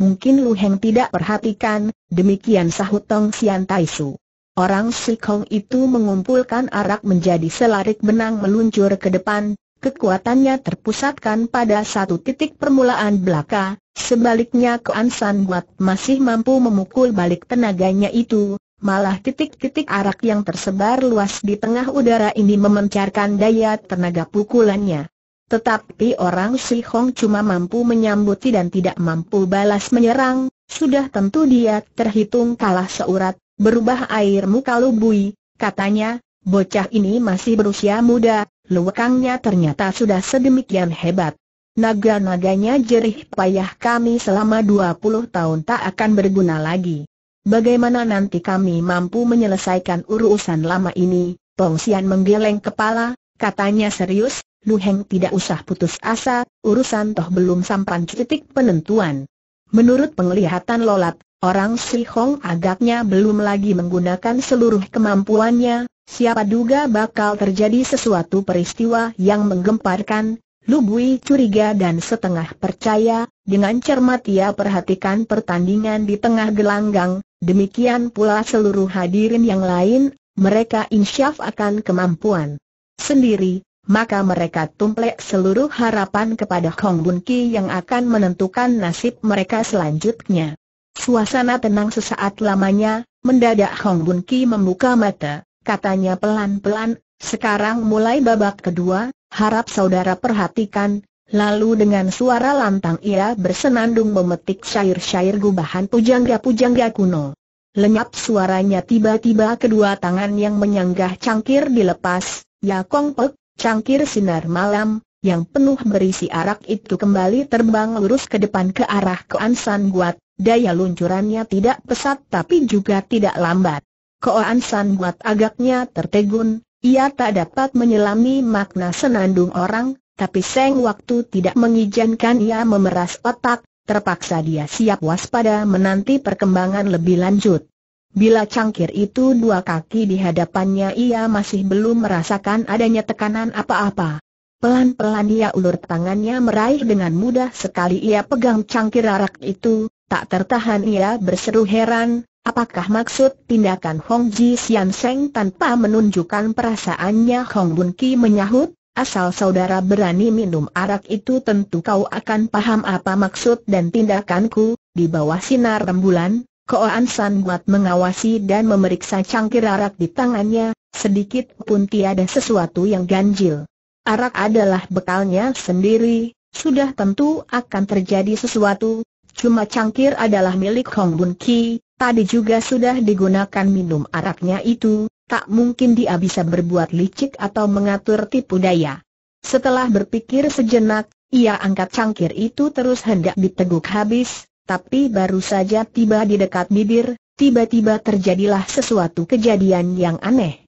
Mungkin Lu Heng tidak perhatikan, demikian sahut Tong Sian Tai Su. Orang Sikong itu mengumpulkan arak menjadi selarik benang meluncur ke depan, kekuatannya terpusatkan pada satu titik permulaan belaka, sebaliknya San Buat masih mampu memukul balik tenaganya itu, malah titik-titik arak yang tersebar luas di tengah udara ini memencarkan daya tenaga pukulannya. Tetapi orang Si Hong cuma mampu menyambuti dan tidak mampu balas menyerang, sudah tentu dia terhitung kalah seurat, berubah air muka lubui, katanya, bocah ini masih berusia muda, lewakannya ternyata sudah sedemikian hebat. Naga-naganya jerih payah kami selama 20 tahun tak akan berguna lagi. Bagaimana nanti kami mampu menyelesaikan urusan lama ini? Tong Xian menggeleng kepala, Katanya serius, Lu Heng tidak usah putus asa, urusan toh belum sampan titik penentuan. Menurut penglihatan Lolat, orang Si Hong agaknya belum lagi menggunakan seluruh kemampuannya, siapa duga bakal terjadi sesuatu peristiwa yang menggemparkan, Lu Bui curiga dan setengah percaya, dengan cermat ia perhatikan pertandingan di tengah gelanggang, demikian pula seluruh hadirin yang lain, mereka insyaf akan kemampuan sendiri, maka mereka tumplek seluruh harapan kepada Hong Bun Ki yang akan menentukan nasib mereka selanjutnya. Suasana tenang sesaat lamanya, mendadak Hong Bun Ki membuka mata, katanya pelan-pelan, sekarang mulai babak kedua, harap saudara perhatikan, Lalu dengan suara lantang ia bersenandung memetik syair-syair gubahan pujangga-pujangga kuno. Lenyap suaranya tiba-tiba kedua tangan yang menyanggah cangkir dilepas, ya kong pek, cangkir sinar malam, yang penuh berisi arak itu kembali terbang lurus ke depan ke arah Koan San Guat, daya luncurannya tidak pesat tapi juga tidak lambat. Koan San Guat agaknya tertegun, ia tak dapat menyelami makna senandung orang, tapi seng waktu tidak mengizinkan ia memeras otak, terpaksa dia siap waspada menanti perkembangan lebih lanjut. Bila cangkir itu dua kaki di hadapannya ia masih belum merasakan adanya tekanan apa-apa. Pelan-pelan ia ulur tangannya meraih dengan mudah sekali ia pegang cangkir arak itu, tak tertahan ia berseru heran, Apakah maksud tindakan Hong Ji Sian Seng tanpa menunjukkan perasaannya Hong Bun Ki menyahut? Asal saudara berani minum arak itu tentu kau akan paham apa maksud dan tindakanku, di bawah sinar rembulan, Koan San Guat mengawasi dan memeriksa cangkir arak di tangannya, sedikit pun tiada sesuatu yang ganjil. Arak adalah bekalnya sendiri, sudah tentu akan terjadi sesuatu, cuma cangkir adalah milik Hong Bun Ki, tadi juga sudah digunakan minum araknya itu, tak mungkin dia bisa berbuat licik atau mengatur tipu daya. Setelah berpikir sejenak, ia angkat cangkir itu terus hendak diteguk habis, tapi baru saja tiba di dekat bibir, tiba-tiba terjadilah sesuatu kejadian yang aneh.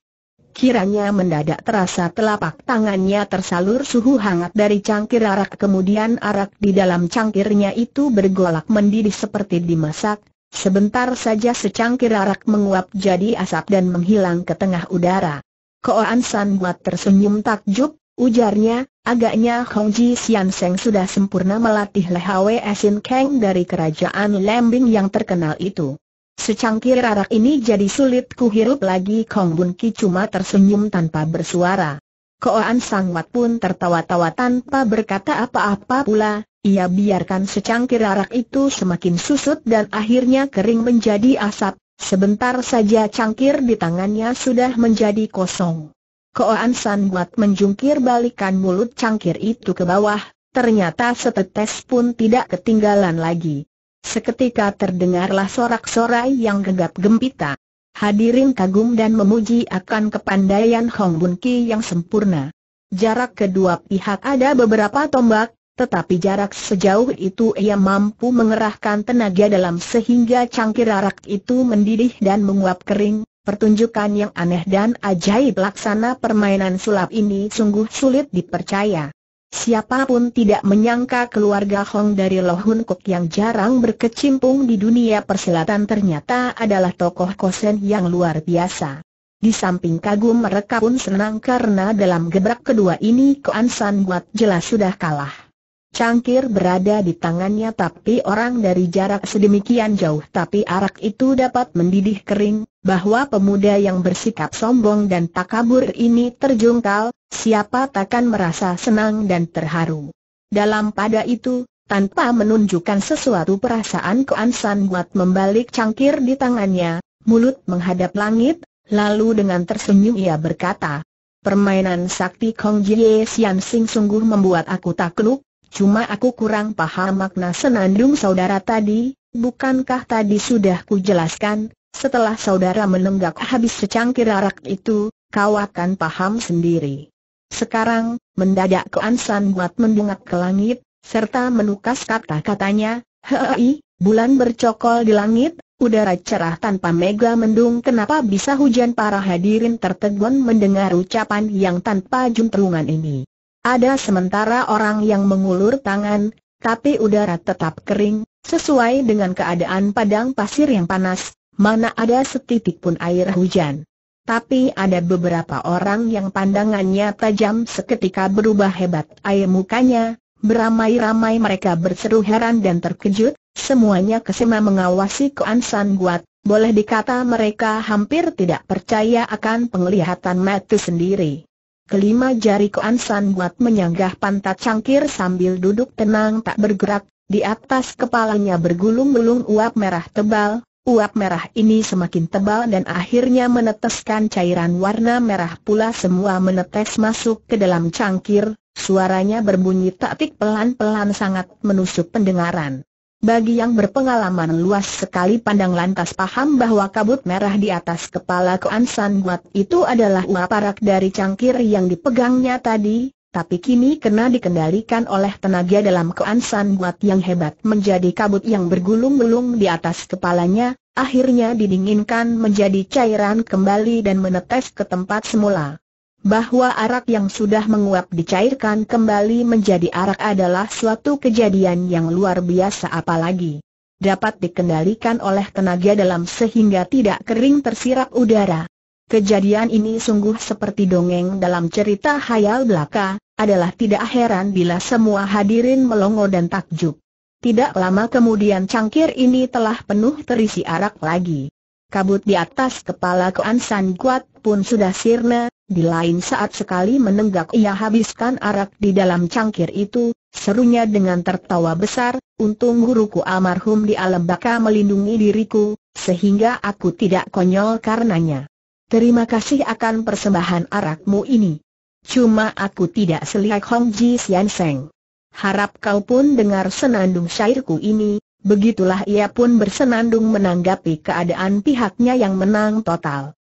Kiranya mendadak terasa telapak tangannya tersalur suhu hangat dari cangkir arak kemudian arak di dalam cangkirnya itu bergolak mendidih seperti dimasak, Sebentar saja secangkir arak menguap jadi asap dan menghilang ke tengah udara. Koan San buat tersenyum takjub, ujarnya, agaknya Hong Ji Sian Seng sudah sempurna melatih lehawe Esin Kang dari kerajaan Lembing yang terkenal itu. Secangkir arak ini jadi sulit kuhirup lagi Kong Bun Ki cuma tersenyum tanpa bersuara. Koan Sangwat pun tertawa-tawa tanpa berkata apa-apa pula, ia biarkan secangkir arak itu semakin susut dan akhirnya kering menjadi asap, sebentar saja cangkir di tangannya sudah menjadi kosong. Koan Sangwat menjungkir balikan mulut cangkir itu ke bawah, ternyata setetes pun tidak ketinggalan lagi. Seketika terdengarlah sorak-sorai yang gegap gempita. Hadirin kagum dan memuji akan kepandaian Hong Bun Ki yang sempurna. Jarak kedua pihak ada beberapa tombak, tetapi jarak sejauh itu ia mampu mengerahkan tenaga dalam sehingga cangkir arak itu mendidih dan menguap kering. Pertunjukan yang aneh dan ajaib laksana permainan sulap ini sungguh sulit dipercaya. Siapapun tidak menyangka keluarga Hong dari Lohun Kok yang jarang berkecimpung di dunia persilatan ternyata adalah tokoh kosen yang luar biasa. Di samping kagum mereka pun senang karena dalam gebrak kedua ini Koan San Buat jelas sudah kalah. Cangkir berada di tangannya tapi orang dari jarak sedemikian jauh tapi arak itu dapat mendidih kering, bahwa pemuda yang bersikap sombong dan takabur ini terjungkal, siapa takkan merasa senang dan terharu. Dalam pada itu, tanpa menunjukkan sesuatu perasaan keansan buat membalik cangkir di tangannya, mulut menghadap langit, lalu dengan tersenyum ia berkata, Permainan sakti Kong Jie Sian Sing sungguh membuat aku takluk, Cuma aku kurang paham makna senandung saudara tadi, bukankah tadi sudah ku jelaskan? setelah saudara menenggak habis secangkir arak itu, kau akan paham sendiri. Sekarang, mendadak keansan Ansan buat mendungak ke langit, serta menukas kata-katanya, Hei, bulan bercokol di langit, udara cerah tanpa mega mendung kenapa bisa hujan para hadirin tertegun mendengar ucapan yang tanpa juntrungan ini. Ada sementara orang yang mengulur tangan, tapi udara tetap kering, sesuai dengan keadaan padang pasir yang panas, mana ada setitik pun air hujan. Tapi ada beberapa orang yang pandangannya tajam seketika berubah hebat air mukanya, beramai-ramai mereka berseru heran dan terkejut, semuanya kesema mengawasi keansan buat, boleh dikata mereka hampir tidak percaya akan penglihatan mati sendiri kelima jari Koan San buat menyanggah pantat cangkir sambil duduk tenang tak bergerak, di atas kepalanya bergulung-gulung uap merah tebal, uap merah ini semakin tebal dan akhirnya meneteskan cairan warna merah pula semua menetes masuk ke dalam cangkir, suaranya berbunyi taktik pelan-pelan sangat menusuk pendengaran. Bagi yang berpengalaman luas sekali pandang lantas paham bahwa kabut merah di atas kepala Kuan San Guat itu adalah uap arak dari cangkir yang dipegangnya tadi, tapi kini kena dikendalikan oleh tenaga dalam Kuan San Guat yang hebat menjadi kabut yang bergulung-gulung di atas kepalanya, akhirnya didinginkan menjadi cairan kembali dan menetes ke tempat semula bahwa arak yang sudah menguap dicairkan kembali menjadi arak adalah suatu kejadian yang luar biasa apalagi dapat dikendalikan oleh tenaga dalam sehingga tidak kering tersirap udara. Kejadian ini sungguh seperti dongeng dalam cerita hayal belaka, adalah tidak heran bila semua hadirin melongo dan takjub. Tidak lama kemudian cangkir ini telah penuh terisi arak lagi. Kabut di atas kepala Koan San Kuat pun sudah sirna, di lain saat sekali menenggak ia habiskan arak di dalam cangkir itu, serunya dengan tertawa besar, untung guruku almarhum di alam baka melindungi diriku, sehingga aku tidak konyol karenanya. Terima kasih akan persembahan arakmu ini. Cuma aku tidak selihat Hong Ji Sian Seng. Harap kau pun dengar senandung syairku ini, begitulah ia pun bersenandung menanggapi keadaan pihaknya yang menang total.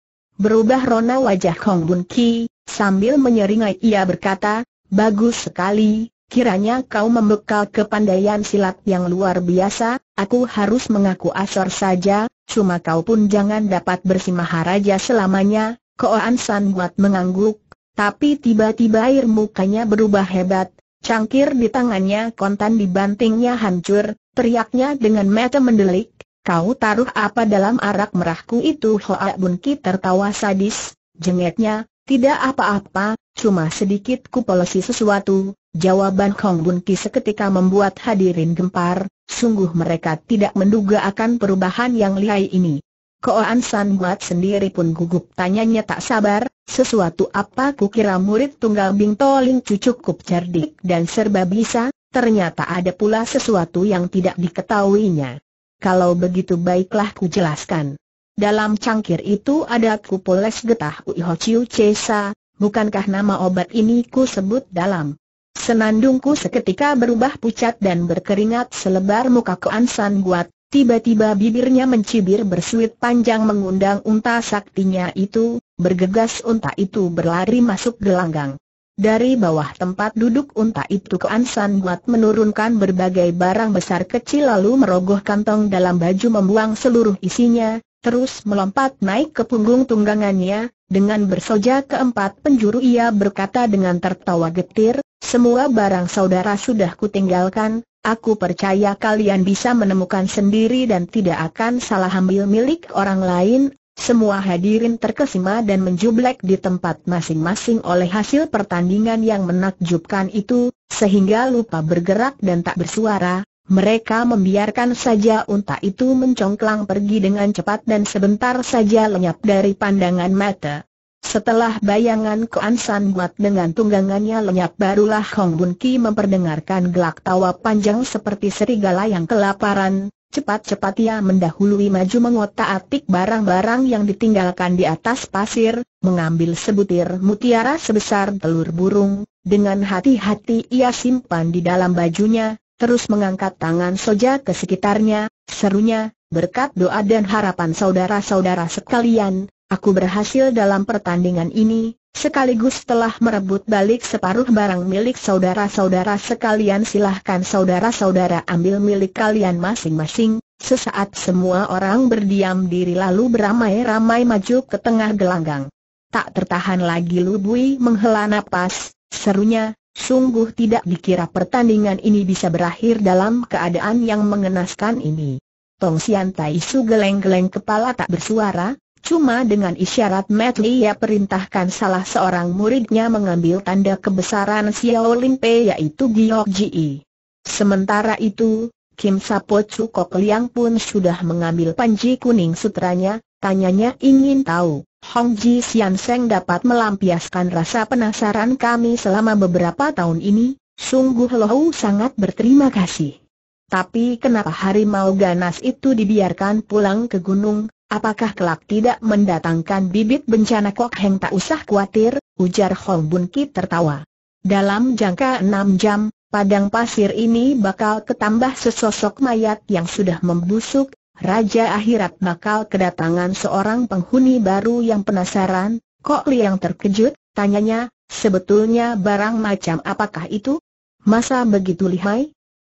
Berubah rona wajah Kong Bun Ki, sambil menyeringai ia berkata, Bagus sekali, Kiranya kau membekal kepandaian silat yang luar biasa, aku harus mengaku asor saja, cuma kau pun jangan dapat bersimaharaja selamanya, Koan San buat mengangguk, tapi tiba-tiba air mukanya berubah hebat, cangkir di tangannya kontan dibantingnya hancur, teriaknya dengan mata mendelik, Kau taruh apa dalam arak merahku itu Hoa Bun tertawa sadis, jengetnya, tidak apa-apa, cuma sedikit kupolosi sesuatu, jawaban Kong Bun seketika membuat hadirin gempar, sungguh mereka tidak menduga akan perubahan yang lihai ini. Koan San Buat sendiri pun gugup tanyanya tak sabar, sesuatu apa kukira murid tunggal Bing Toling cukup cerdik dan serba bisa, ternyata ada pula sesuatu yang tidak diketahuinya. Kalau begitu baiklah ku jelaskan. Dalam cangkir itu ada kupoles getah Che Cesa, bukankah nama obat ini ku sebut dalam? Senandungku seketika berubah pucat dan berkeringat selebar muka San guat, tiba-tiba bibirnya mencibir bersuit panjang mengundang unta saktinya itu, bergegas unta itu berlari masuk gelanggang. Dari bawah tempat duduk unta itu ke Ansan buat menurunkan berbagai barang besar kecil lalu merogoh kantong dalam baju membuang seluruh isinya, terus melompat naik ke punggung tunggangannya, dengan bersoja keempat penjuru ia berkata dengan tertawa getir, semua barang saudara sudah kutinggalkan, aku percaya kalian bisa menemukan sendiri dan tidak akan salah ambil milik orang lain, semua hadirin terkesima dan menjublek di tempat masing-masing oleh hasil pertandingan yang menakjubkan itu, sehingga lupa bergerak dan tak bersuara, mereka membiarkan saja unta itu mencongklang pergi dengan cepat dan sebentar saja lenyap dari pandangan mata. Setelah bayangan Koan San Guat dengan tunggangannya lenyap barulah Hong Bun Ki memperdengarkan gelak tawa panjang seperti serigala yang kelaparan, Cepat-cepat ia mendahului maju mengotak-atik barang-barang yang ditinggalkan di atas pasir, mengambil sebutir mutiara sebesar telur burung, dengan hati-hati ia simpan di dalam bajunya, terus mengangkat tangan soja ke sekitarnya, serunya, berkat doa dan harapan saudara-saudara sekalian, aku berhasil dalam pertandingan ini, sekaligus telah merebut balik separuh barang milik saudara-saudara sekalian silahkan saudara-saudara ambil milik kalian masing-masing. Sesaat semua orang berdiam diri lalu beramai-ramai maju ke tengah gelanggang. Tak tertahan lagi Lubui menghela napas, serunya, sungguh tidak dikira pertandingan ini bisa berakhir dalam keadaan yang mengenaskan ini. Tong Sian Tai Su geleng-geleng kepala tak bersuara, Cuma dengan isyarat Mat ia perintahkan salah seorang muridnya mengambil tanda kebesaran Xiao Lim Pei yaitu Giok Ji. Sementara itu, Kim Sapo Kok Liang pun sudah mengambil panji kuning sutranya, tanyanya ingin tahu, Hong Ji Sian Seng dapat melampiaskan rasa penasaran kami selama beberapa tahun ini, sungguh Lohu sangat berterima kasih. Tapi kenapa harimau ganas itu dibiarkan pulang ke gunung, Apakah kelak tidak mendatangkan bibit bencana Kok Heng tak usah khawatir, ujar Hong Bun Ki tertawa. Dalam jangka enam jam, padang pasir ini bakal ketambah sesosok mayat yang sudah membusuk, Raja Akhirat bakal kedatangan seorang penghuni baru yang penasaran, Kok Liang terkejut, tanyanya, sebetulnya barang macam apakah itu? Masa begitu lihai?